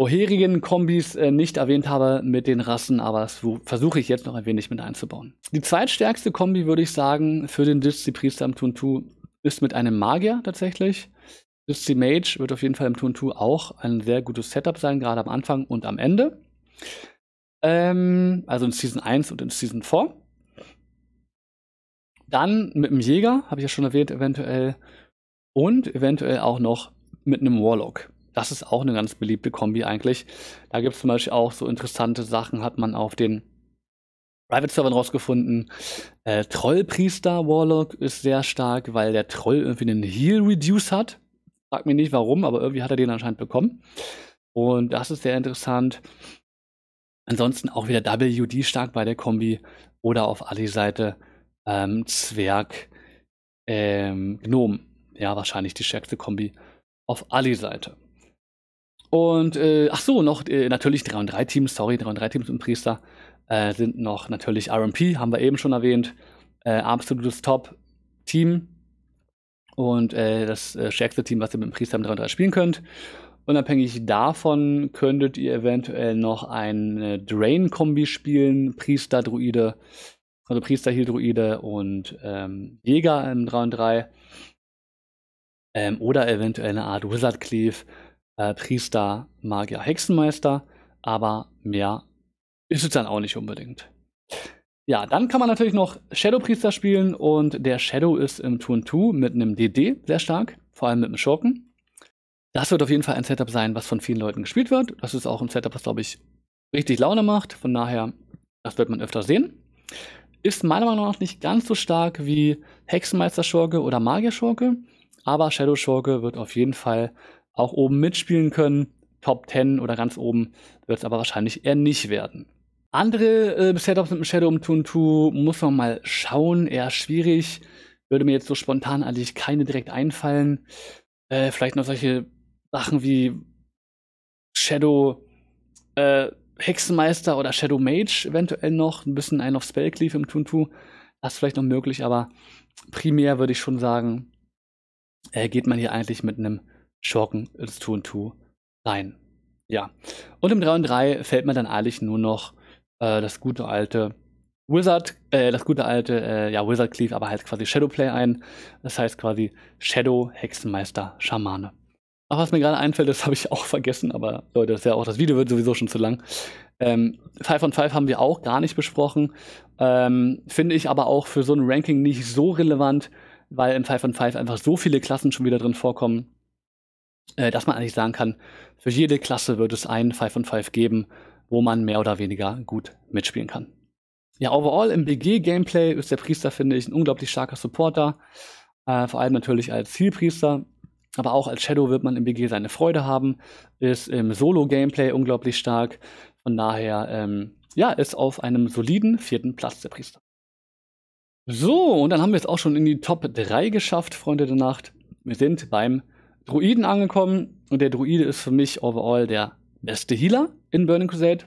Speaker 1: vorherigen Kombis äh, nicht erwähnt habe mit den Rassen, aber das versuche ich jetzt noch ein wenig mit einzubauen. Die zweitstärkste Kombi, würde ich sagen, für den Dizzy priester im Tuntu ist mit einem Magier tatsächlich. Dizzy Mage wird auf jeden Fall im Tuntu auch ein sehr gutes Setup sein, gerade am Anfang und am Ende. Ähm, also in Season 1 und in Season 4. Dann mit dem Jäger, habe ich ja schon erwähnt, eventuell. Und eventuell auch noch mit einem Warlock. Das ist auch eine ganz beliebte Kombi eigentlich. Da gibt es zum Beispiel auch so interessante Sachen, hat man auf den Private Servern rausgefunden. Äh, Trollpriester Warlock ist sehr stark, weil der Troll irgendwie einen Heal Reduce hat. Frag mich nicht warum, aber irgendwie hat er den anscheinend bekommen. Und das ist sehr interessant. Ansonsten auch wieder WD stark bei der Kombi oder auf Ali-Seite ähm, Zwerg ähm, Gnom. Ja, wahrscheinlich die stärkste Kombi auf Ali-Seite. Und äh, ach so, noch äh, natürlich 3 und 3 Teams, sorry, 3 und 3 Teams und Priester äh, sind noch natürlich RMP, haben wir eben schon erwähnt. Äh, absolutes Top-Team. Und äh, das äh, stärkste Team, was ihr mit dem Priester im 3 und 3 spielen könnt. Unabhängig davon könntet ihr eventuell noch eine Drain-Kombi spielen, Priester-Druide, also Priester-Heal-Druide und ähm, Jäger im 3 und 3. Ähm, oder eventuell eine Art Wizard-Cleave äh, Priester, Magier, Hexenmeister, aber mehr ist es dann auch nicht unbedingt. Ja, dann kann man natürlich noch Shadow Priester spielen und der Shadow ist im Turn 2 mit einem DD sehr stark, vor allem mit einem Schurken. Das wird auf jeden Fall ein Setup sein, was von vielen Leuten gespielt wird. Das ist auch ein Setup, was, glaube ich, richtig Laune macht. Von daher, das wird man öfter sehen. Ist meiner Meinung nach nicht ganz so stark wie Hexenmeister-Schurke oder Magier-Schurke, aber Shadow-Schurke wird auf jeden Fall auch oben mitspielen können. Top 10 oder ganz oben wird es aber wahrscheinlich eher nicht werden. Andere äh, Setups mit dem Shadow um Tuntu muss man mal schauen, eher schwierig. Würde mir jetzt so spontan eigentlich keine direkt einfallen. Äh, vielleicht noch solche Sachen wie Shadow äh, Hexenmeister oder Shadow Mage eventuell noch. Ein bisschen ein auf Spellcleave im Tuntu. Das ist vielleicht noch möglich, aber primär würde ich schon sagen, äh, geht man hier eigentlich mit einem Schurken ins 2 und 2 rein. Ja. Und im 3 und 3 fällt mir dann eigentlich nur noch äh, das gute alte Wizard, äh, das gute alte, äh, ja, Wizard Cleave, aber halt quasi Shadowplay ein. Das heißt quasi Shadow, Hexenmeister, Schamane. Ach, was mir gerade einfällt, das habe ich auch vergessen, aber Leute, das ist ja auch, das Video wird sowieso schon zu lang. Ähm, Five on Five haben wir auch gar nicht besprochen. Ähm, finde ich aber auch für so ein Ranking nicht so relevant, weil im Five on Five einfach so viele Klassen schon wieder drin vorkommen äh, dass man eigentlich sagen kann, für jede Klasse wird es einen 5 und 5 geben, wo man mehr oder weniger gut mitspielen kann. Ja, overall im BG-Gameplay ist der Priester, finde ich, ein unglaublich starker Supporter. Äh, vor allem natürlich als Zielpriester, aber auch als Shadow wird man im BG seine Freude haben. Ist im Solo-Gameplay unglaublich stark. Von daher, ähm, ja, ist auf einem soliden vierten Platz der Priester. So, und dann haben wir es auch schon in die Top 3 geschafft, Freunde der Nacht. Wir sind beim Druiden angekommen und der Druide ist für mich overall der beste Healer in Burning Crusade.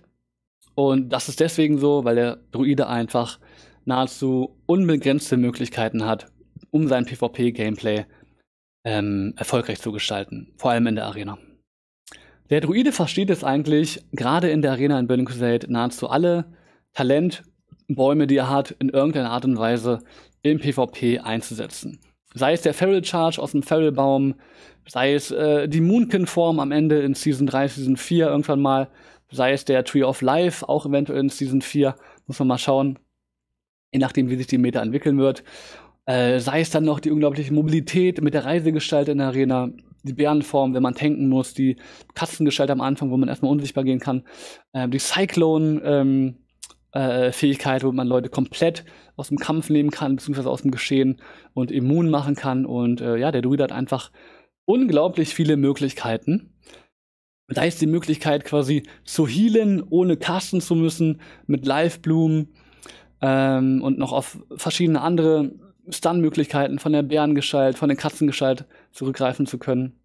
Speaker 1: Und das ist deswegen so, weil der Druide einfach nahezu unbegrenzte Möglichkeiten hat, um sein PvP-Gameplay ähm, erfolgreich zu gestalten, vor allem in der Arena. Der Druide versteht es eigentlich, gerade in der Arena in Burning Crusade, nahezu alle Talentbäume, die er hat, in irgendeiner Art und Weise im PvP einzusetzen. Sei es der Feral Charge aus dem Feral Baum, sei es äh, die Moonkin-Form am Ende in Season 3, Season 4 irgendwann mal, sei es der Tree of Life auch eventuell in Season 4, muss man mal schauen, je nachdem, wie sich die Meta entwickeln wird. Äh, sei es dann noch die unglaubliche Mobilität mit der Reisegestalt in der Arena, die Bärenform, wenn man tanken muss, die Katzengestalt am Anfang, wo man erstmal unsichtbar gehen kann, äh, die Cyclone, ähm, äh, Fähigkeit, wo man Leute komplett aus dem Kampf nehmen kann, beziehungsweise aus dem Geschehen und immun machen kann. Und äh, ja, der Druide hat einfach unglaublich viele Möglichkeiten. Da ist die Möglichkeit quasi zu healen, ohne casten zu müssen, mit Liveblumen ähm, und noch auf verschiedene andere Stun-Möglichkeiten von der Bärengestalt, von der Katzengestalt zurückgreifen zu können.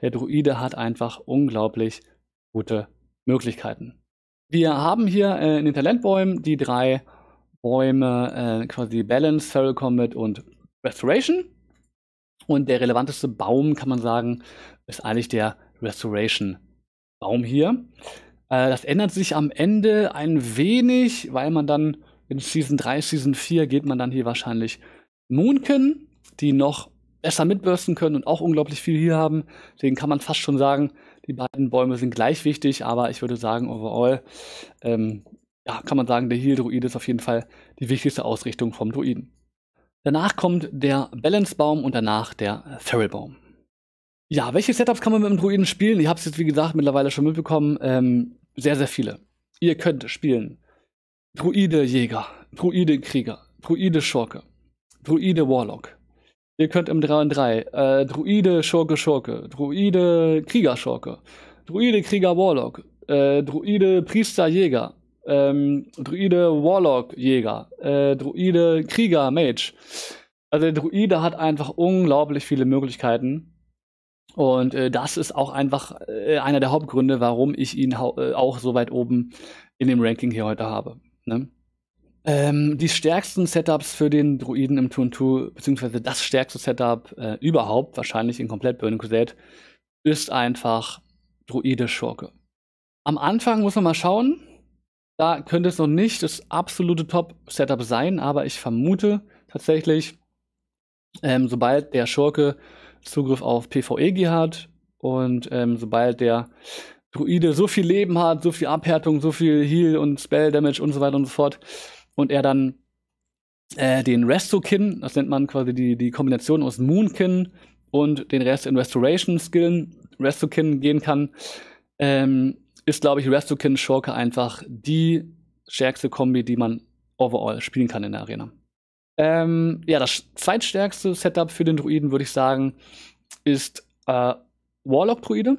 Speaker 1: Der Druide hat einfach unglaublich gute Möglichkeiten. Wir haben hier äh, in den Talentbäumen die drei Bäume, äh, quasi Balance, Feral Combat und Restoration. Und der relevanteste Baum, kann man sagen, ist eigentlich der Restoration-Baum hier. Äh, das ändert sich am Ende ein wenig, weil man dann in Season 3, Season 4 geht man dann hier wahrscheinlich Moonken, die noch besser mitbürsten können und auch unglaublich viel hier haben. Deswegen kann man fast schon sagen, die beiden Bäume sind gleich wichtig, aber ich würde sagen, overall ähm, ja, kann man sagen, der Heal-Druid ist auf jeden Fall die wichtigste Ausrichtung vom Druiden. Danach kommt der Balance-Baum und danach der Feral-Baum. Ja, welche Setups kann man mit dem Druiden spielen? Ich habe es jetzt, wie gesagt, mittlerweile schon mitbekommen. Ähm, sehr, sehr viele. Ihr könnt spielen Druide-Jäger, Druide-Krieger, Druide-Schurke, Druide-Warlock, Ihr könnt im 3 und 3 äh, Druide, Schurke, Schurke, Druide, Krieger, Schurke, Druide, Krieger, Warlock, äh, Druide, Priester, Jäger, ähm, Druide, Warlock, Jäger, äh, Druide, Krieger, Mage. Also der Druide hat einfach unglaublich viele Möglichkeiten. Und äh, das ist auch einfach äh, einer der Hauptgründe, warum ich ihn äh, auch so weit oben in dem Ranking hier heute habe. Ne? Ähm, die stärksten Setups für den Druiden im Turn 2, beziehungsweise das stärkste Setup äh, überhaupt, wahrscheinlich in komplett Burning Crusade, ist einfach Druide Schurke. Am Anfang muss man mal schauen. Da könnte es noch nicht das absolute Top-Setup sein, aber ich vermute tatsächlich, ähm, sobald der Schurke Zugriff auf PvEG hat und ähm, sobald der Druide so viel Leben hat, so viel Abhärtung, so viel Heal und Spell Damage und so weiter und so fort, und er dann äh, den Restokin, das nennt man quasi die, die Kombination aus Moonkin und den Rest in Restoration Skillen, Restokin gehen kann, ähm, ist, glaube ich, Restokin Shulker einfach die stärkste Kombi, die man overall spielen kann in der Arena. Ähm, ja, das zweitstärkste Setup für den Druiden, würde ich sagen, ist äh, Warlock-Druide,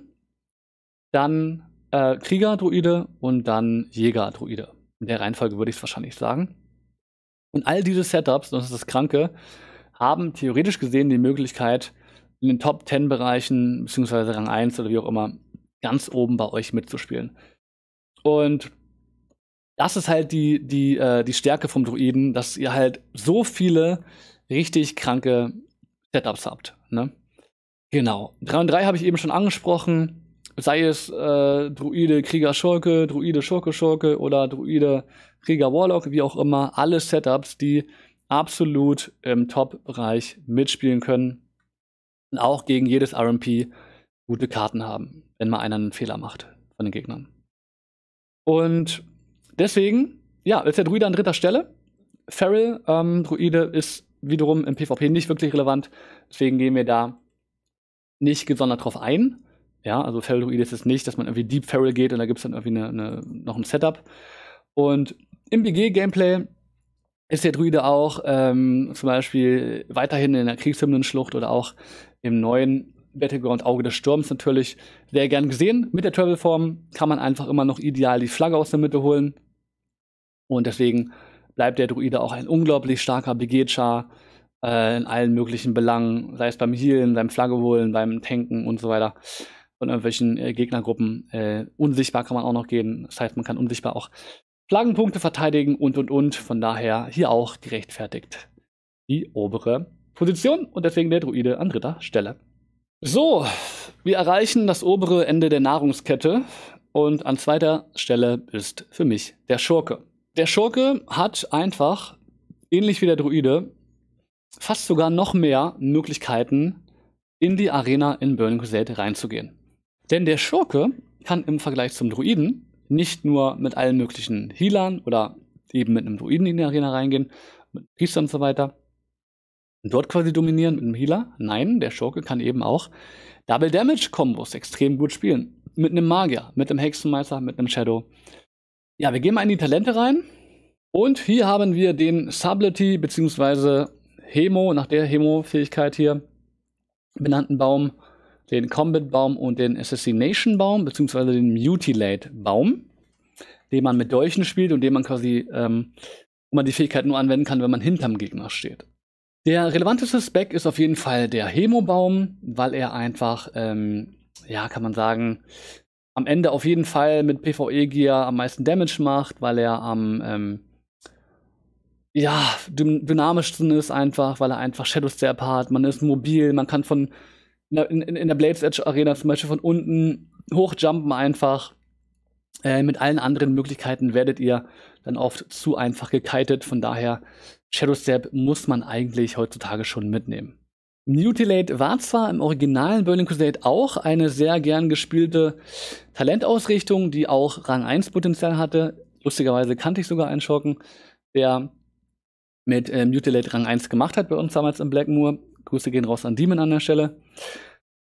Speaker 1: dann äh, Krieger-Druide und dann Jäger-Druide. In der Reihenfolge würde ich es wahrscheinlich sagen. Und all diese Setups, das ist das Kranke, haben theoretisch gesehen die Möglichkeit, in den Top 10 Bereichen, beziehungsweise Rang 1 oder wie auch immer, ganz oben bei euch mitzuspielen. Und das ist halt die, die, äh, die Stärke vom Druiden, dass ihr halt so viele richtig kranke Setups habt. Ne? Genau. 3 und 3 habe ich eben schon angesprochen. Sei es äh, Druide, Krieger, Schurke, Druide, Schurke, Schurke oder Druide, Krieger, Warlock, wie auch immer. Alle Setups, die absolut im Top-Bereich mitspielen können. Und auch gegen jedes RMP gute Karten haben, wenn mal einer einen Fehler macht von den Gegnern. Und deswegen, ja, ist der Druide an dritter Stelle. Feral ähm, Druide ist wiederum im PvP nicht wirklich relevant, deswegen gehen wir da nicht gesondert drauf ein. Ja, also Ferroid ist es nicht, dass man irgendwie Deep Feral geht und da gibt es dann irgendwie eine, eine, noch ein Setup. Und im BG-Gameplay ist der Druide auch ähm, zum Beispiel weiterhin in der Kriegshymnenschlucht oder auch im neuen Battleground Auge des Sturms natürlich sehr gern gesehen. Mit der Travel-Form kann man einfach immer noch ideal die Flagge aus der Mitte holen. Und deswegen bleibt der Druide auch ein unglaublich starker BG-Char äh, in allen möglichen Belangen, sei es beim Healen, beim Flagge holen, beim Tanken und so weiter von irgendwelchen äh, Gegnergruppen. Äh, unsichtbar kann man auch noch gehen. Das heißt, man kann unsichtbar auch Flaggenpunkte verteidigen und und und. Von daher hier auch gerechtfertigt die obere Position und deswegen der Druide an dritter Stelle. So, wir erreichen das obere Ende der Nahrungskette und an zweiter Stelle ist für mich der Schurke. Der Schurke hat einfach, ähnlich wie der Druide, fast sogar noch mehr Möglichkeiten, in die Arena in Burning Crusade reinzugehen. Denn der Schurke kann im Vergleich zum Druiden nicht nur mit allen möglichen Healern oder eben mit einem Druiden in die Arena reingehen, mit Priestern und so weiter, und dort quasi dominieren mit einem Healer. Nein, der Schurke kann eben auch Double Damage Combos extrem gut spielen. Mit einem Magier, mit einem Hexenmeister, mit einem Shadow. Ja, wir gehen mal in die Talente rein. Und hier haben wir den Sublety bzw. Hemo, nach der Hemo-Fähigkeit hier benannten Baum den Combat-Baum und den Assassination-Baum, beziehungsweise den Mutilate-Baum, den man mit Dolchen spielt und den man quasi, ähm, wo man die Fähigkeit nur anwenden kann, wenn man hinterm Gegner steht. Der relevanteste Spec ist auf jeden Fall der Hemo-Baum, weil er einfach, ähm, ja, kann man sagen, am Ende auf jeden Fall mit PvE-Gear am meisten Damage macht, weil er am ähm, ja, dynamischsten ist einfach, weil er einfach Shadow Step hat, man ist mobil, man kann von der, in, in der Blades Edge Arena zum Beispiel von unten hochjumpen einfach. Äh, mit allen anderen Möglichkeiten werdet ihr dann oft zu einfach gekitet. Von daher, Shadow Step muss man eigentlich heutzutage schon mitnehmen. Mutilate war zwar im originalen Burning Crusade auch eine sehr gern gespielte Talentausrichtung, die auch Rang 1 Potenzial hatte. Lustigerweise kannte ich sogar einen Schocken, der mit äh, Mutilate Rang 1 gemacht hat bei uns damals im Blackmoor. Grüße gehen raus an Demon an der Stelle.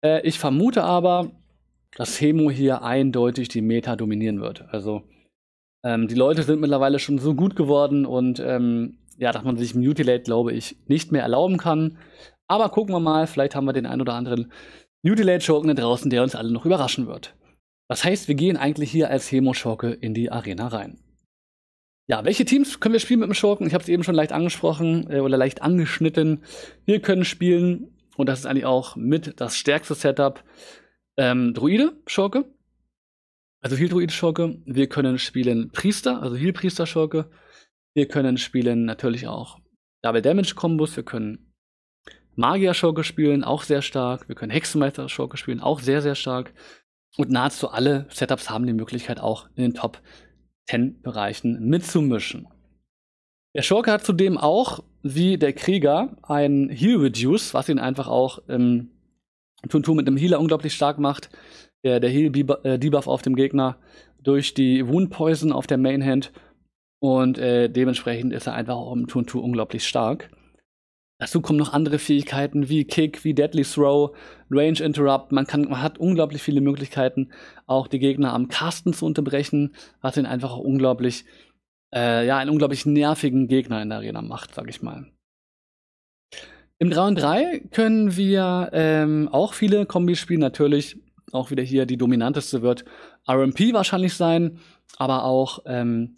Speaker 1: Äh, ich vermute aber, dass Hemo hier eindeutig die Meta dominieren wird. Also ähm, die Leute sind mittlerweile schon so gut geworden und ähm, ja, dass man sich Mutilate, glaube ich, nicht mehr erlauben kann. Aber gucken wir mal, vielleicht haben wir den ein oder anderen Mutilate-Schurken da draußen, der uns alle noch überraschen wird. Das heißt, wir gehen eigentlich hier als Hemo-Schurke in die Arena rein. Ja, welche Teams können wir spielen mit dem Schurken? Ich habe es eben schon leicht angesprochen äh, oder leicht angeschnitten. Wir können spielen, und das ist eigentlich auch mit das stärkste Setup, ähm, Druide, Schurke. Also Heal Druide Schurke. Wir können spielen Priester, also Heal Priester Schurke. Wir können spielen natürlich auch Double Damage Kombos. Wir können Magier Schurke spielen, auch sehr stark. Wir können Hexenmeister Schurke spielen, auch sehr, sehr stark. Und nahezu alle Setups haben die Möglichkeit, auch in den Top Ten-Bereichen mitzumischen. Der Schurke hat zudem auch, wie der Krieger, ein Heal-Reduce, was ihn einfach auch im Tuntum mit einem Healer unglaublich stark macht. Der, der Heal-Debuff äh, auf dem Gegner durch die Wound Poison auf der Mainhand. Und äh, dementsprechend ist er einfach auch im Tuntu unglaublich stark. Dazu kommen noch andere Fähigkeiten wie Kick, wie Deadly Throw, Range Interrupt. Man, kann, man hat unglaublich viele Möglichkeiten, auch die Gegner am Kasten zu unterbrechen, was ihn einfach auch unglaublich, äh, ja, einen unglaublich nervigen Gegner in der Arena macht, sag ich mal. Im 3 und 3 können wir ähm, auch viele Kombis spielen. Natürlich auch wieder hier die dominanteste wird RMP wahrscheinlich sein, aber auch ähm,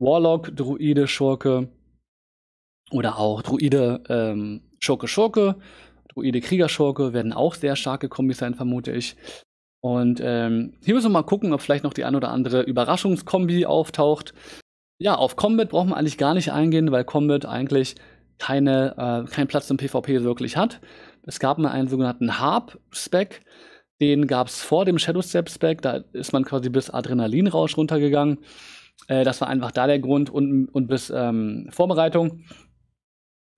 Speaker 1: Warlock, Druide, Schurke oder auch Druide ähm, Schurke Schurke, Druide Krieger Schurke werden auch sehr starke Kombis sein, vermute ich. Und ähm, hier müssen wir mal gucken, ob vielleicht noch die ein oder andere Überraschungskombi auftaucht. Ja, auf Combat braucht man eigentlich gar nicht eingehen, weil Combat eigentlich keine, äh, keinen Platz im PvP wirklich hat. Es gab mal einen sogenannten Harp-Spec. Den gab es vor dem Shadow Step Spec. Da ist man quasi bis Adrenalinrausch runtergegangen. Äh, das war einfach da der Grund und, und bis ähm, Vorbereitung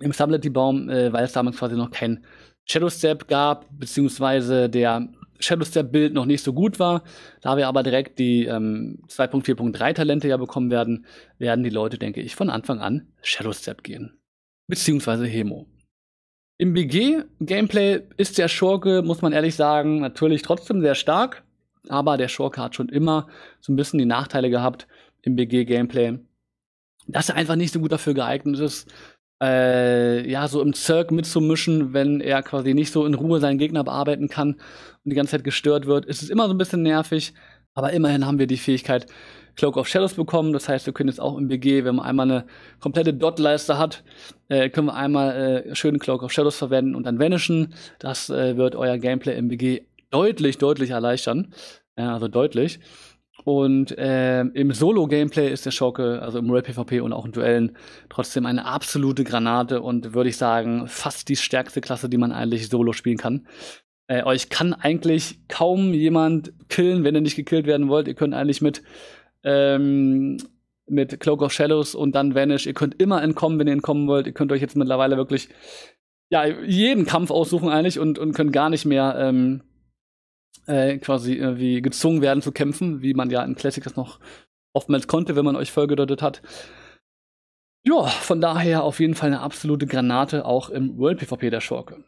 Speaker 1: im Stability-Baum, äh, weil es damals quasi noch kein Shadow Step gab, beziehungsweise der Shadow Step-Bild noch nicht so gut war. Da wir aber direkt die ähm, 2.4.3 Talente ja bekommen werden, werden die Leute, denke ich, von Anfang an Shadow Step gehen. Beziehungsweise Hemo. Im BG-Gameplay ist der Schurke, muss man ehrlich sagen, natürlich trotzdem sehr stark. Aber der Schurke hat schon immer so ein bisschen die Nachteile gehabt im BG-Gameplay, dass er einfach nicht so gut dafür geeignet ist, äh, ja, so im Zirk mitzumischen, wenn er quasi nicht so in Ruhe seinen Gegner bearbeiten kann und die ganze Zeit gestört wird. Es ist immer so ein bisschen nervig, aber immerhin haben wir die Fähigkeit Cloak of Shadows bekommen. Das heißt, wir können jetzt auch im BG, wenn man einmal eine komplette Dot-Leiste hat, äh, können wir einmal äh, schön Cloak of Shadows verwenden und dann vanishen. Das äh, wird euer Gameplay im BG deutlich, deutlich erleichtern. Ja, also deutlich. Und ähm, im Solo-Gameplay ist der Schurke, also im Rail-PvP und auch in Duellen, trotzdem eine absolute Granate und würde ich sagen, fast die stärkste Klasse, die man eigentlich solo spielen kann. Äh, euch kann eigentlich kaum jemand killen, wenn ihr nicht gekillt werden wollt. Ihr könnt eigentlich mit, ähm, mit Cloak of Shadows und dann Vanish, ihr könnt immer entkommen, wenn ihr entkommen wollt. Ihr könnt euch jetzt mittlerweile wirklich ja, jeden Kampf aussuchen eigentlich und, und könnt gar nicht mehr ähm, äh, quasi irgendwie äh, gezwungen werden zu kämpfen, wie man ja in Classics das noch oftmals konnte, wenn man euch vollgedeutet hat. Ja, von daher auf jeden Fall eine absolute Granate auch im World PvP der Schurke.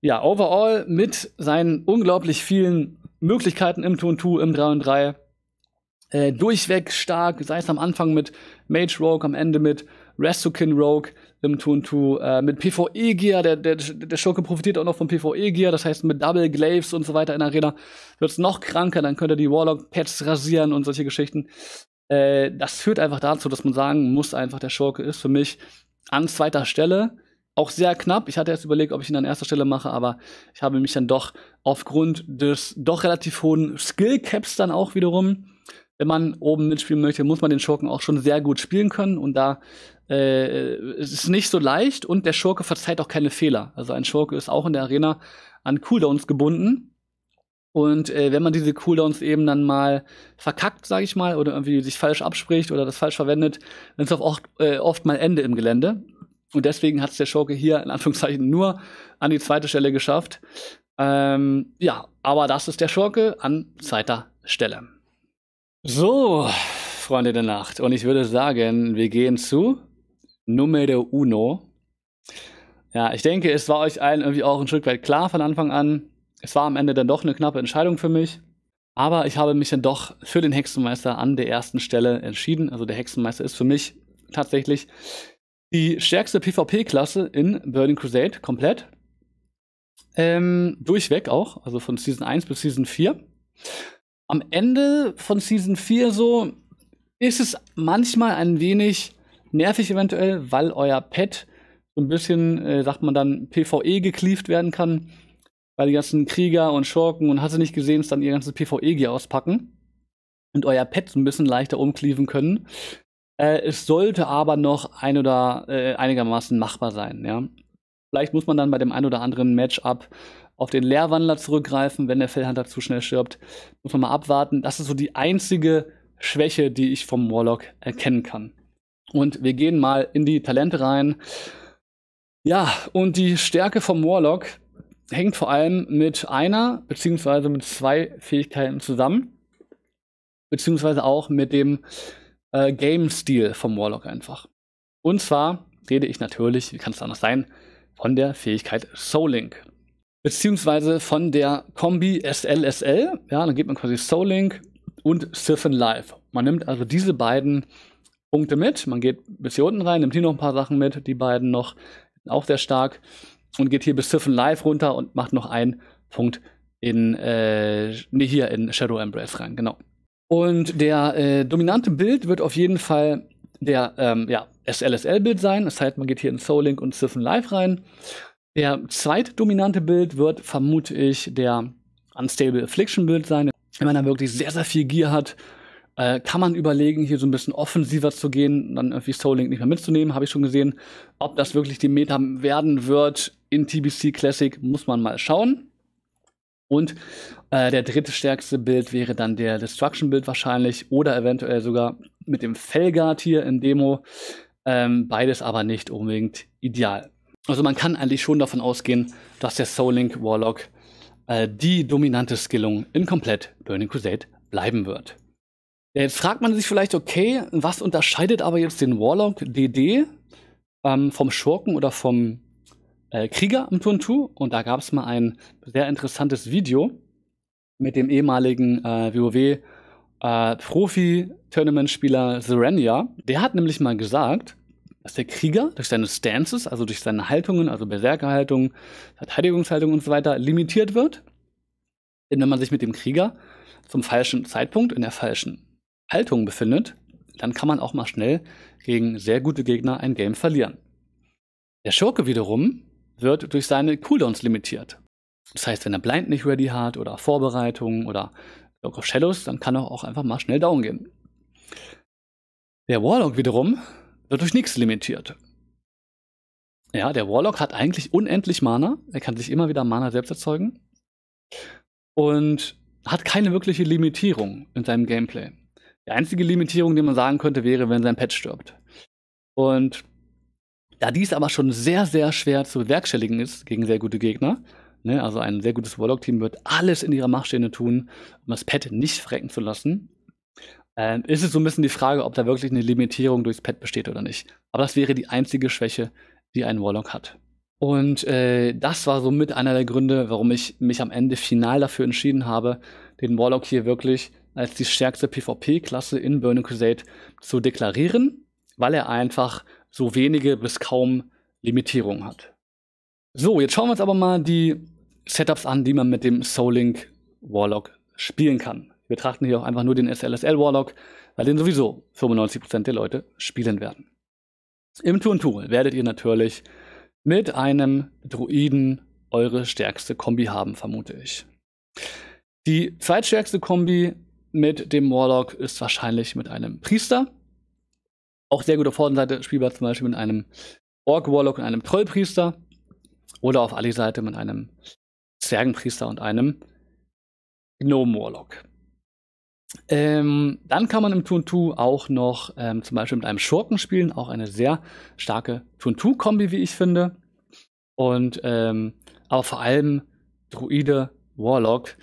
Speaker 1: Ja, overall mit seinen unglaublich vielen Möglichkeiten im 2 und 2, im 3 und 3 äh, durchweg stark, sei es am Anfang mit Mage Rogue, am Ende mit Restukin Rogue, im Toon 2 Äh, mit PvE-Gear, der, der, der Schurke profitiert auch noch von PvE-Gear, das heißt mit Double Glaives und so weiter in der Arena wird es noch kranker, dann könnt ihr die warlock pets rasieren und solche Geschichten. Äh, das führt einfach dazu, dass man sagen muss, einfach der Schurke ist für mich an zweiter Stelle. Auch sehr knapp. Ich hatte erst überlegt, ob ich ihn an erster Stelle mache, aber ich habe mich dann doch aufgrund des doch relativ hohen Skill-Caps dann auch wiederum wenn man oben mitspielen möchte, muss man den Schurken auch schon sehr gut spielen können. Und da äh, es ist nicht so leicht und der Schurke verzeiht auch keine Fehler. Also ein Schurke ist auch in der Arena an Cooldowns gebunden. Und äh, wenn man diese Cooldowns eben dann mal verkackt, sage ich mal, oder irgendwie sich falsch abspricht oder das falsch verwendet, dann ist es oft, äh, oft mal Ende im Gelände. Und deswegen hat es der Schurke hier in Anführungszeichen nur an die zweite Stelle geschafft. Ähm, ja, aber das ist der Schurke an zweiter Stelle. So, Freunde der Nacht. Und ich würde sagen, wir gehen zu Numero uno. Ja, ich denke, es war euch allen irgendwie auch ein Stück weit klar von Anfang an. Es war am Ende dann doch eine knappe Entscheidung für mich. Aber ich habe mich dann doch für den Hexenmeister an der ersten Stelle entschieden. Also der Hexenmeister ist für mich tatsächlich die stärkste PvP-Klasse in Burning Crusade komplett. Ähm, durchweg auch, also von Season 1 bis Season 4. Am Ende von Season 4 so ist es manchmal ein wenig nervig eventuell, weil euer Pad so ein bisschen, äh, sagt man dann, PvE gekleeft werden kann, weil die ganzen Krieger und Schurken und hast du nicht gesehen, es dann ihr ganzes PvE-Gear auspacken und euer Pad so ein bisschen leichter umkleeven können. Äh, es sollte aber noch ein oder äh, einigermaßen machbar sein, ja. Vielleicht muss man dann bei dem ein oder anderen Matchup auf den Leerwandler zurückgreifen, wenn der Fellhunter zu schnell stirbt. Muss man mal abwarten. Das ist so die einzige Schwäche, die ich vom Warlock erkennen kann. Und wir gehen mal in die Talente rein. Ja, und die Stärke vom Warlock hängt vor allem mit einer beziehungsweise mit zwei Fähigkeiten zusammen. Beziehungsweise auch mit dem äh, Game-Stil vom Warlock einfach. Und zwar rede ich natürlich, wie kann es anders sein, von der Fähigkeit Soul Link. Beziehungsweise von der Kombi SLSL. Ja, dann geht man quasi Soul Link und Siphon Life. Man nimmt also diese beiden Punkte mit. Man geht bis hier unten rein, nimmt hier noch ein paar Sachen mit, die beiden noch, auch sehr stark. Und geht hier bis Siphon Live runter und macht noch einen Punkt in, äh, nee, hier in Shadow Embrace rein, genau. Und der äh, dominante Bild wird auf jeden Fall der ähm, ja, SLSL-Bild sein. Das heißt, man geht hier in Soul Link und Siphon Live rein. Der dominante Bild wird, vermute ich, der Unstable Affliction Bild sein. Wenn man da wirklich sehr, sehr viel Gear hat, äh, kann man überlegen, hier so ein bisschen offensiver zu gehen, dann irgendwie Soul nicht mehr mitzunehmen, habe ich schon gesehen. Ob das wirklich die Meta werden wird in TBC Classic, muss man mal schauen. Und äh, der dritte stärkste Bild wäre dann der Destruction-Bild wahrscheinlich oder eventuell sogar mit dem Fellguard hier in Demo. Ähm, beides aber nicht unbedingt ideal. Also man kann eigentlich schon davon ausgehen, dass der Soul Link Warlock äh, die dominante Skillung in komplett Burning Crusade bleiben wird. Jetzt äh, fragt man sich vielleicht, okay, was unterscheidet aber jetzt den Warlock DD ähm, vom Schurken oder vom äh, Krieger am Turn 2? Und da gab es mal ein sehr interessantes Video mit dem ehemaligen äh, WoW äh, Profi-Tournament-Spieler Zerenia. Der hat nämlich mal gesagt, dass der Krieger durch seine Stances, also durch seine Haltungen, also Berserkerhaltung, Verteidigungshaltung und so weiter, limitiert wird. Denn wenn man sich mit dem Krieger zum falschen Zeitpunkt in der falschen Haltung befindet, dann kann man auch mal schnell gegen sehr gute Gegner ein Game verlieren. Der Schurke wiederum wird durch seine Cooldowns limitiert. Das heißt, wenn er Blind nicht ready hat oder Vorbereitungen oder Lock of Shadows, dann kann er auch einfach mal schnell down gehen. Der Warlock wiederum wird durch nichts limitiert. Ja, der Warlock hat eigentlich unendlich Mana. Er kann sich immer wieder Mana selbst erzeugen. Und hat keine wirkliche Limitierung in seinem Gameplay. Die einzige Limitierung, die man sagen könnte, wäre, wenn sein Pet stirbt. Und da dies aber schon sehr, sehr schwer zu bewerkstelligen ist gegen sehr gute Gegner, ne, also ein sehr gutes Warlock-Team wird alles in ihrer Macht Stehende tun, um das Pet nicht frecken zu lassen, ähm, ist es so ein bisschen die Frage, ob da wirklich eine Limitierung durchs Pet besteht oder nicht. Aber das wäre die einzige Schwäche, die ein Warlock hat. Und äh, das war somit einer der Gründe, warum ich mich am Ende final dafür entschieden habe, den Warlock hier wirklich als die stärkste PvP-Klasse in Burning Crusade zu deklarieren, weil er einfach so wenige bis kaum Limitierungen hat. So, jetzt schauen wir uns aber mal die Setups an, die man mit dem Soulink Warlock spielen kann. Wir betrachten hier auch einfach nur den SLSL Warlock, weil den sowieso 95% der Leute spielen werden. Im Turn Tour werdet ihr natürlich mit einem Druiden eure stärkste Kombi haben, vermute ich. Die zweitstärkste Kombi mit dem Warlock ist wahrscheinlich mit einem Priester. Auch sehr gut auf Hordenseite spielbar, zum Beispiel mit einem Orc-Warlock und einem Trollpriester. Oder auf Ali-Seite mit einem Zwergenpriester und einem Gnome-Warlock. Ähm, dann kann man im Turn 2 auch noch ähm, zum Beispiel mit einem Schurken spielen, auch eine sehr starke Turn 2-Kombi, wie ich finde. Und ähm, aber vor allem Druide, Warlock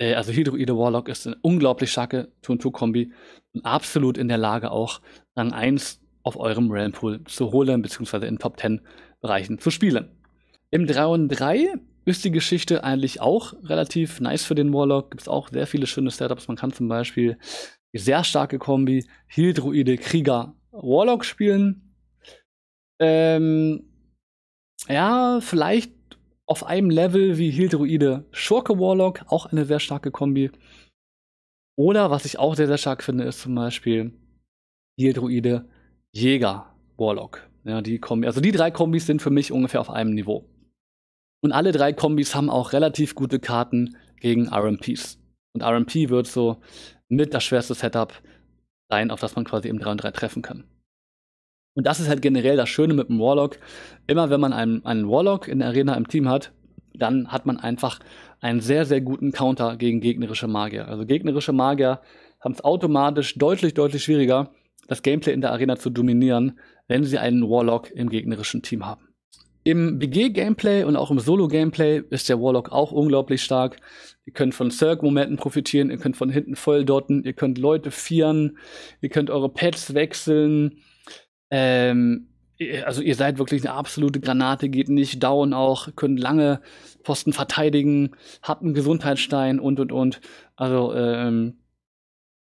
Speaker 1: äh, also Hydroide Warlock ist eine unglaublich starke Turn-2-Kombi und absolut in der Lage auch Rang 1 auf eurem Realm Pool zu holen, beziehungsweise in Top 10 Bereichen zu spielen. Im 3 und 3 ist die Geschichte eigentlich auch relativ nice für den Warlock. Gibt es auch sehr viele schöne Setups. Man kann zum Beispiel die sehr starke Kombi heal Krieger, Warlock spielen. Ähm, ja, vielleicht auf einem Level wie heal Schurke Warlock, auch eine sehr starke Kombi. Oder was ich auch sehr, sehr stark finde, ist zum Beispiel heal Jäger Warlock. Ja, die Kombi, also die drei Kombis sind für mich ungefähr auf einem Niveau. Und alle drei Kombis haben auch relativ gute Karten gegen RMPs. Und RMP wird so mit das schwerste Setup sein, auf das man quasi im 3 und 3 treffen kann. Und das ist halt generell das Schöne mit dem Warlock. Immer wenn man einen, einen Warlock in der Arena im Team hat, dann hat man einfach einen sehr, sehr guten Counter gegen gegnerische Magier. Also gegnerische Magier haben es automatisch deutlich, deutlich schwieriger, das Gameplay in der Arena zu dominieren, wenn sie einen Warlock im gegnerischen Team haben. Im BG-Gameplay und auch im Solo-Gameplay ist der Warlock auch unglaublich stark. Ihr könnt von cirque momenten profitieren, ihr könnt von hinten voll dotten, ihr könnt Leute vieren, ihr könnt eure Pets wechseln, ähm, äh, also ihr seid wirklich eine absolute Granate, geht nicht down auch, könnt lange Posten verteidigen, habt einen Gesundheitsstein und und und. Also ähm,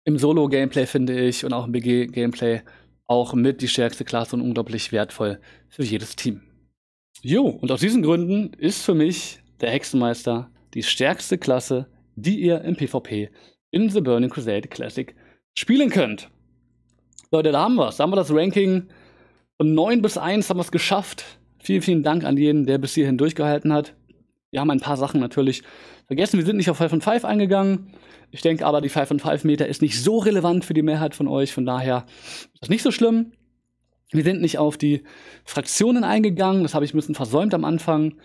Speaker 1: im Solo-Gameplay finde ich und auch im BG-Gameplay auch mit die stärkste Klasse und unglaublich wertvoll für jedes Team. Jo, und aus diesen Gründen ist für mich der Hexenmeister die stärkste Klasse, die ihr im PvP in The Burning Crusade Classic spielen könnt. Leute, da haben wir es. Da haben wir das Ranking von 9 bis 1 haben wir es geschafft. Vielen, vielen Dank an jeden, der bis hierhin durchgehalten hat. Wir haben ein paar Sachen natürlich vergessen. Wir sind nicht auf 5 von 5 eingegangen. Ich denke aber, die 5 von 5 Meter ist nicht so relevant für die Mehrheit von euch. Von daher ist das nicht so schlimm. Wir sind nicht auf die Fraktionen eingegangen. Das habe ich ein bisschen versäumt am Anfang.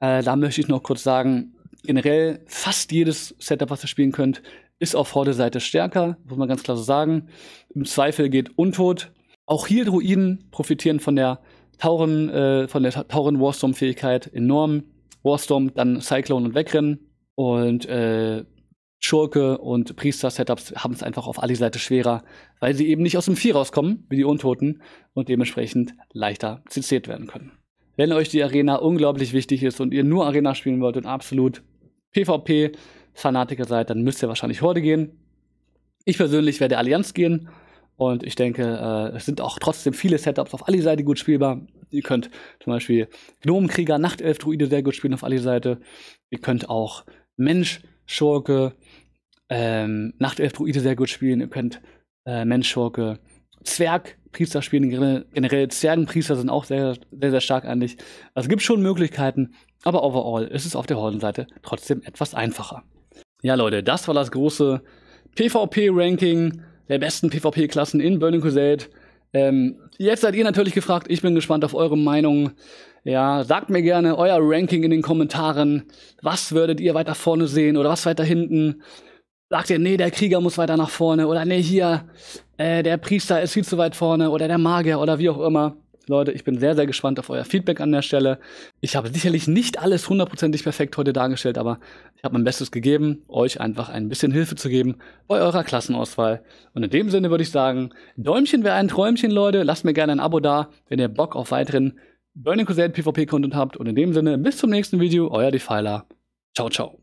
Speaker 1: Äh, da möchte ich noch kurz sagen, generell fast jedes Setup, was ihr spielen könnt, ist auf Vorderseite stärker, muss man ganz klar so sagen. Im Zweifel geht Untot. Auch hier Druiden profitieren von der Tauren, äh, von der Tauren Warstorm-Fähigkeit enorm. Warstorm, dann Cyclone und Wegrennen. Und äh, Schurke und Priester-Setups haben es einfach auf Ali-Seite schwerer, weil sie eben nicht aus dem Vieh rauskommen, wie die Untoten, und dementsprechend leichter CC't werden können. Wenn euch die Arena unglaublich wichtig ist und ihr nur Arena spielen wollt und absolut PvP Fanatiker seid, dann müsst ihr wahrscheinlich Horde gehen. Ich persönlich werde Allianz gehen. Und ich denke, äh, es sind auch trotzdem viele Setups auf Ali-Seite gut spielbar. Ihr könnt zum Beispiel Gnomenkrieger, Nachtelf-Druide sehr gut spielen auf Ali-Seite. Ihr könnt auch Mensch, Schurke, ähm, Nachtelf-Druide sehr gut spielen. Ihr könnt äh, Mensch, Schurke, Zwergpriester spielen. Generell Zwergenpriester sind auch sehr, sehr, sehr stark eigentlich. Also es gibt schon Möglichkeiten, aber overall ist es auf der Hordenseite trotzdem etwas einfacher. Ja, Leute, das war das große PvP-Ranking der besten PvP-Klassen in Burning Crusade. Ähm, jetzt seid ihr natürlich gefragt. Ich bin gespannt auf eure Meinung. Ja, sagt mir gerne euer Ranking in den Kommentaren. Was würdet ihr weiter vorne sehen oder was weiter hinten? Sagt ihr, nee, der Krieger muss weiter nach vorne oder nee, hier, äh, der Priester ist viel zu weit vorne oder der Magier oder wie auch immer. Leute, ich bin sehr, sehr gespannt auf euer Feedback an der Stelle. Ich habe sicherlich nicht alles hundertprozentig perfekt heute dargestellt, aber ich habe mein Bestes gegeben, euch einfach ein bisschen Hilfe zu geben bei eurer Klassenauswahl. Und in dem Sinne würde ich sagen, Däumchen wäre ein Träumchen, Leute. Lasst mir gerne ein Abo da, wenn ihr Bock auf weiteren Burning Crusade PvP-Content habt. Und in dem Sinne, bis zum nächsten Video, euer Defiler. Ciao, ciao.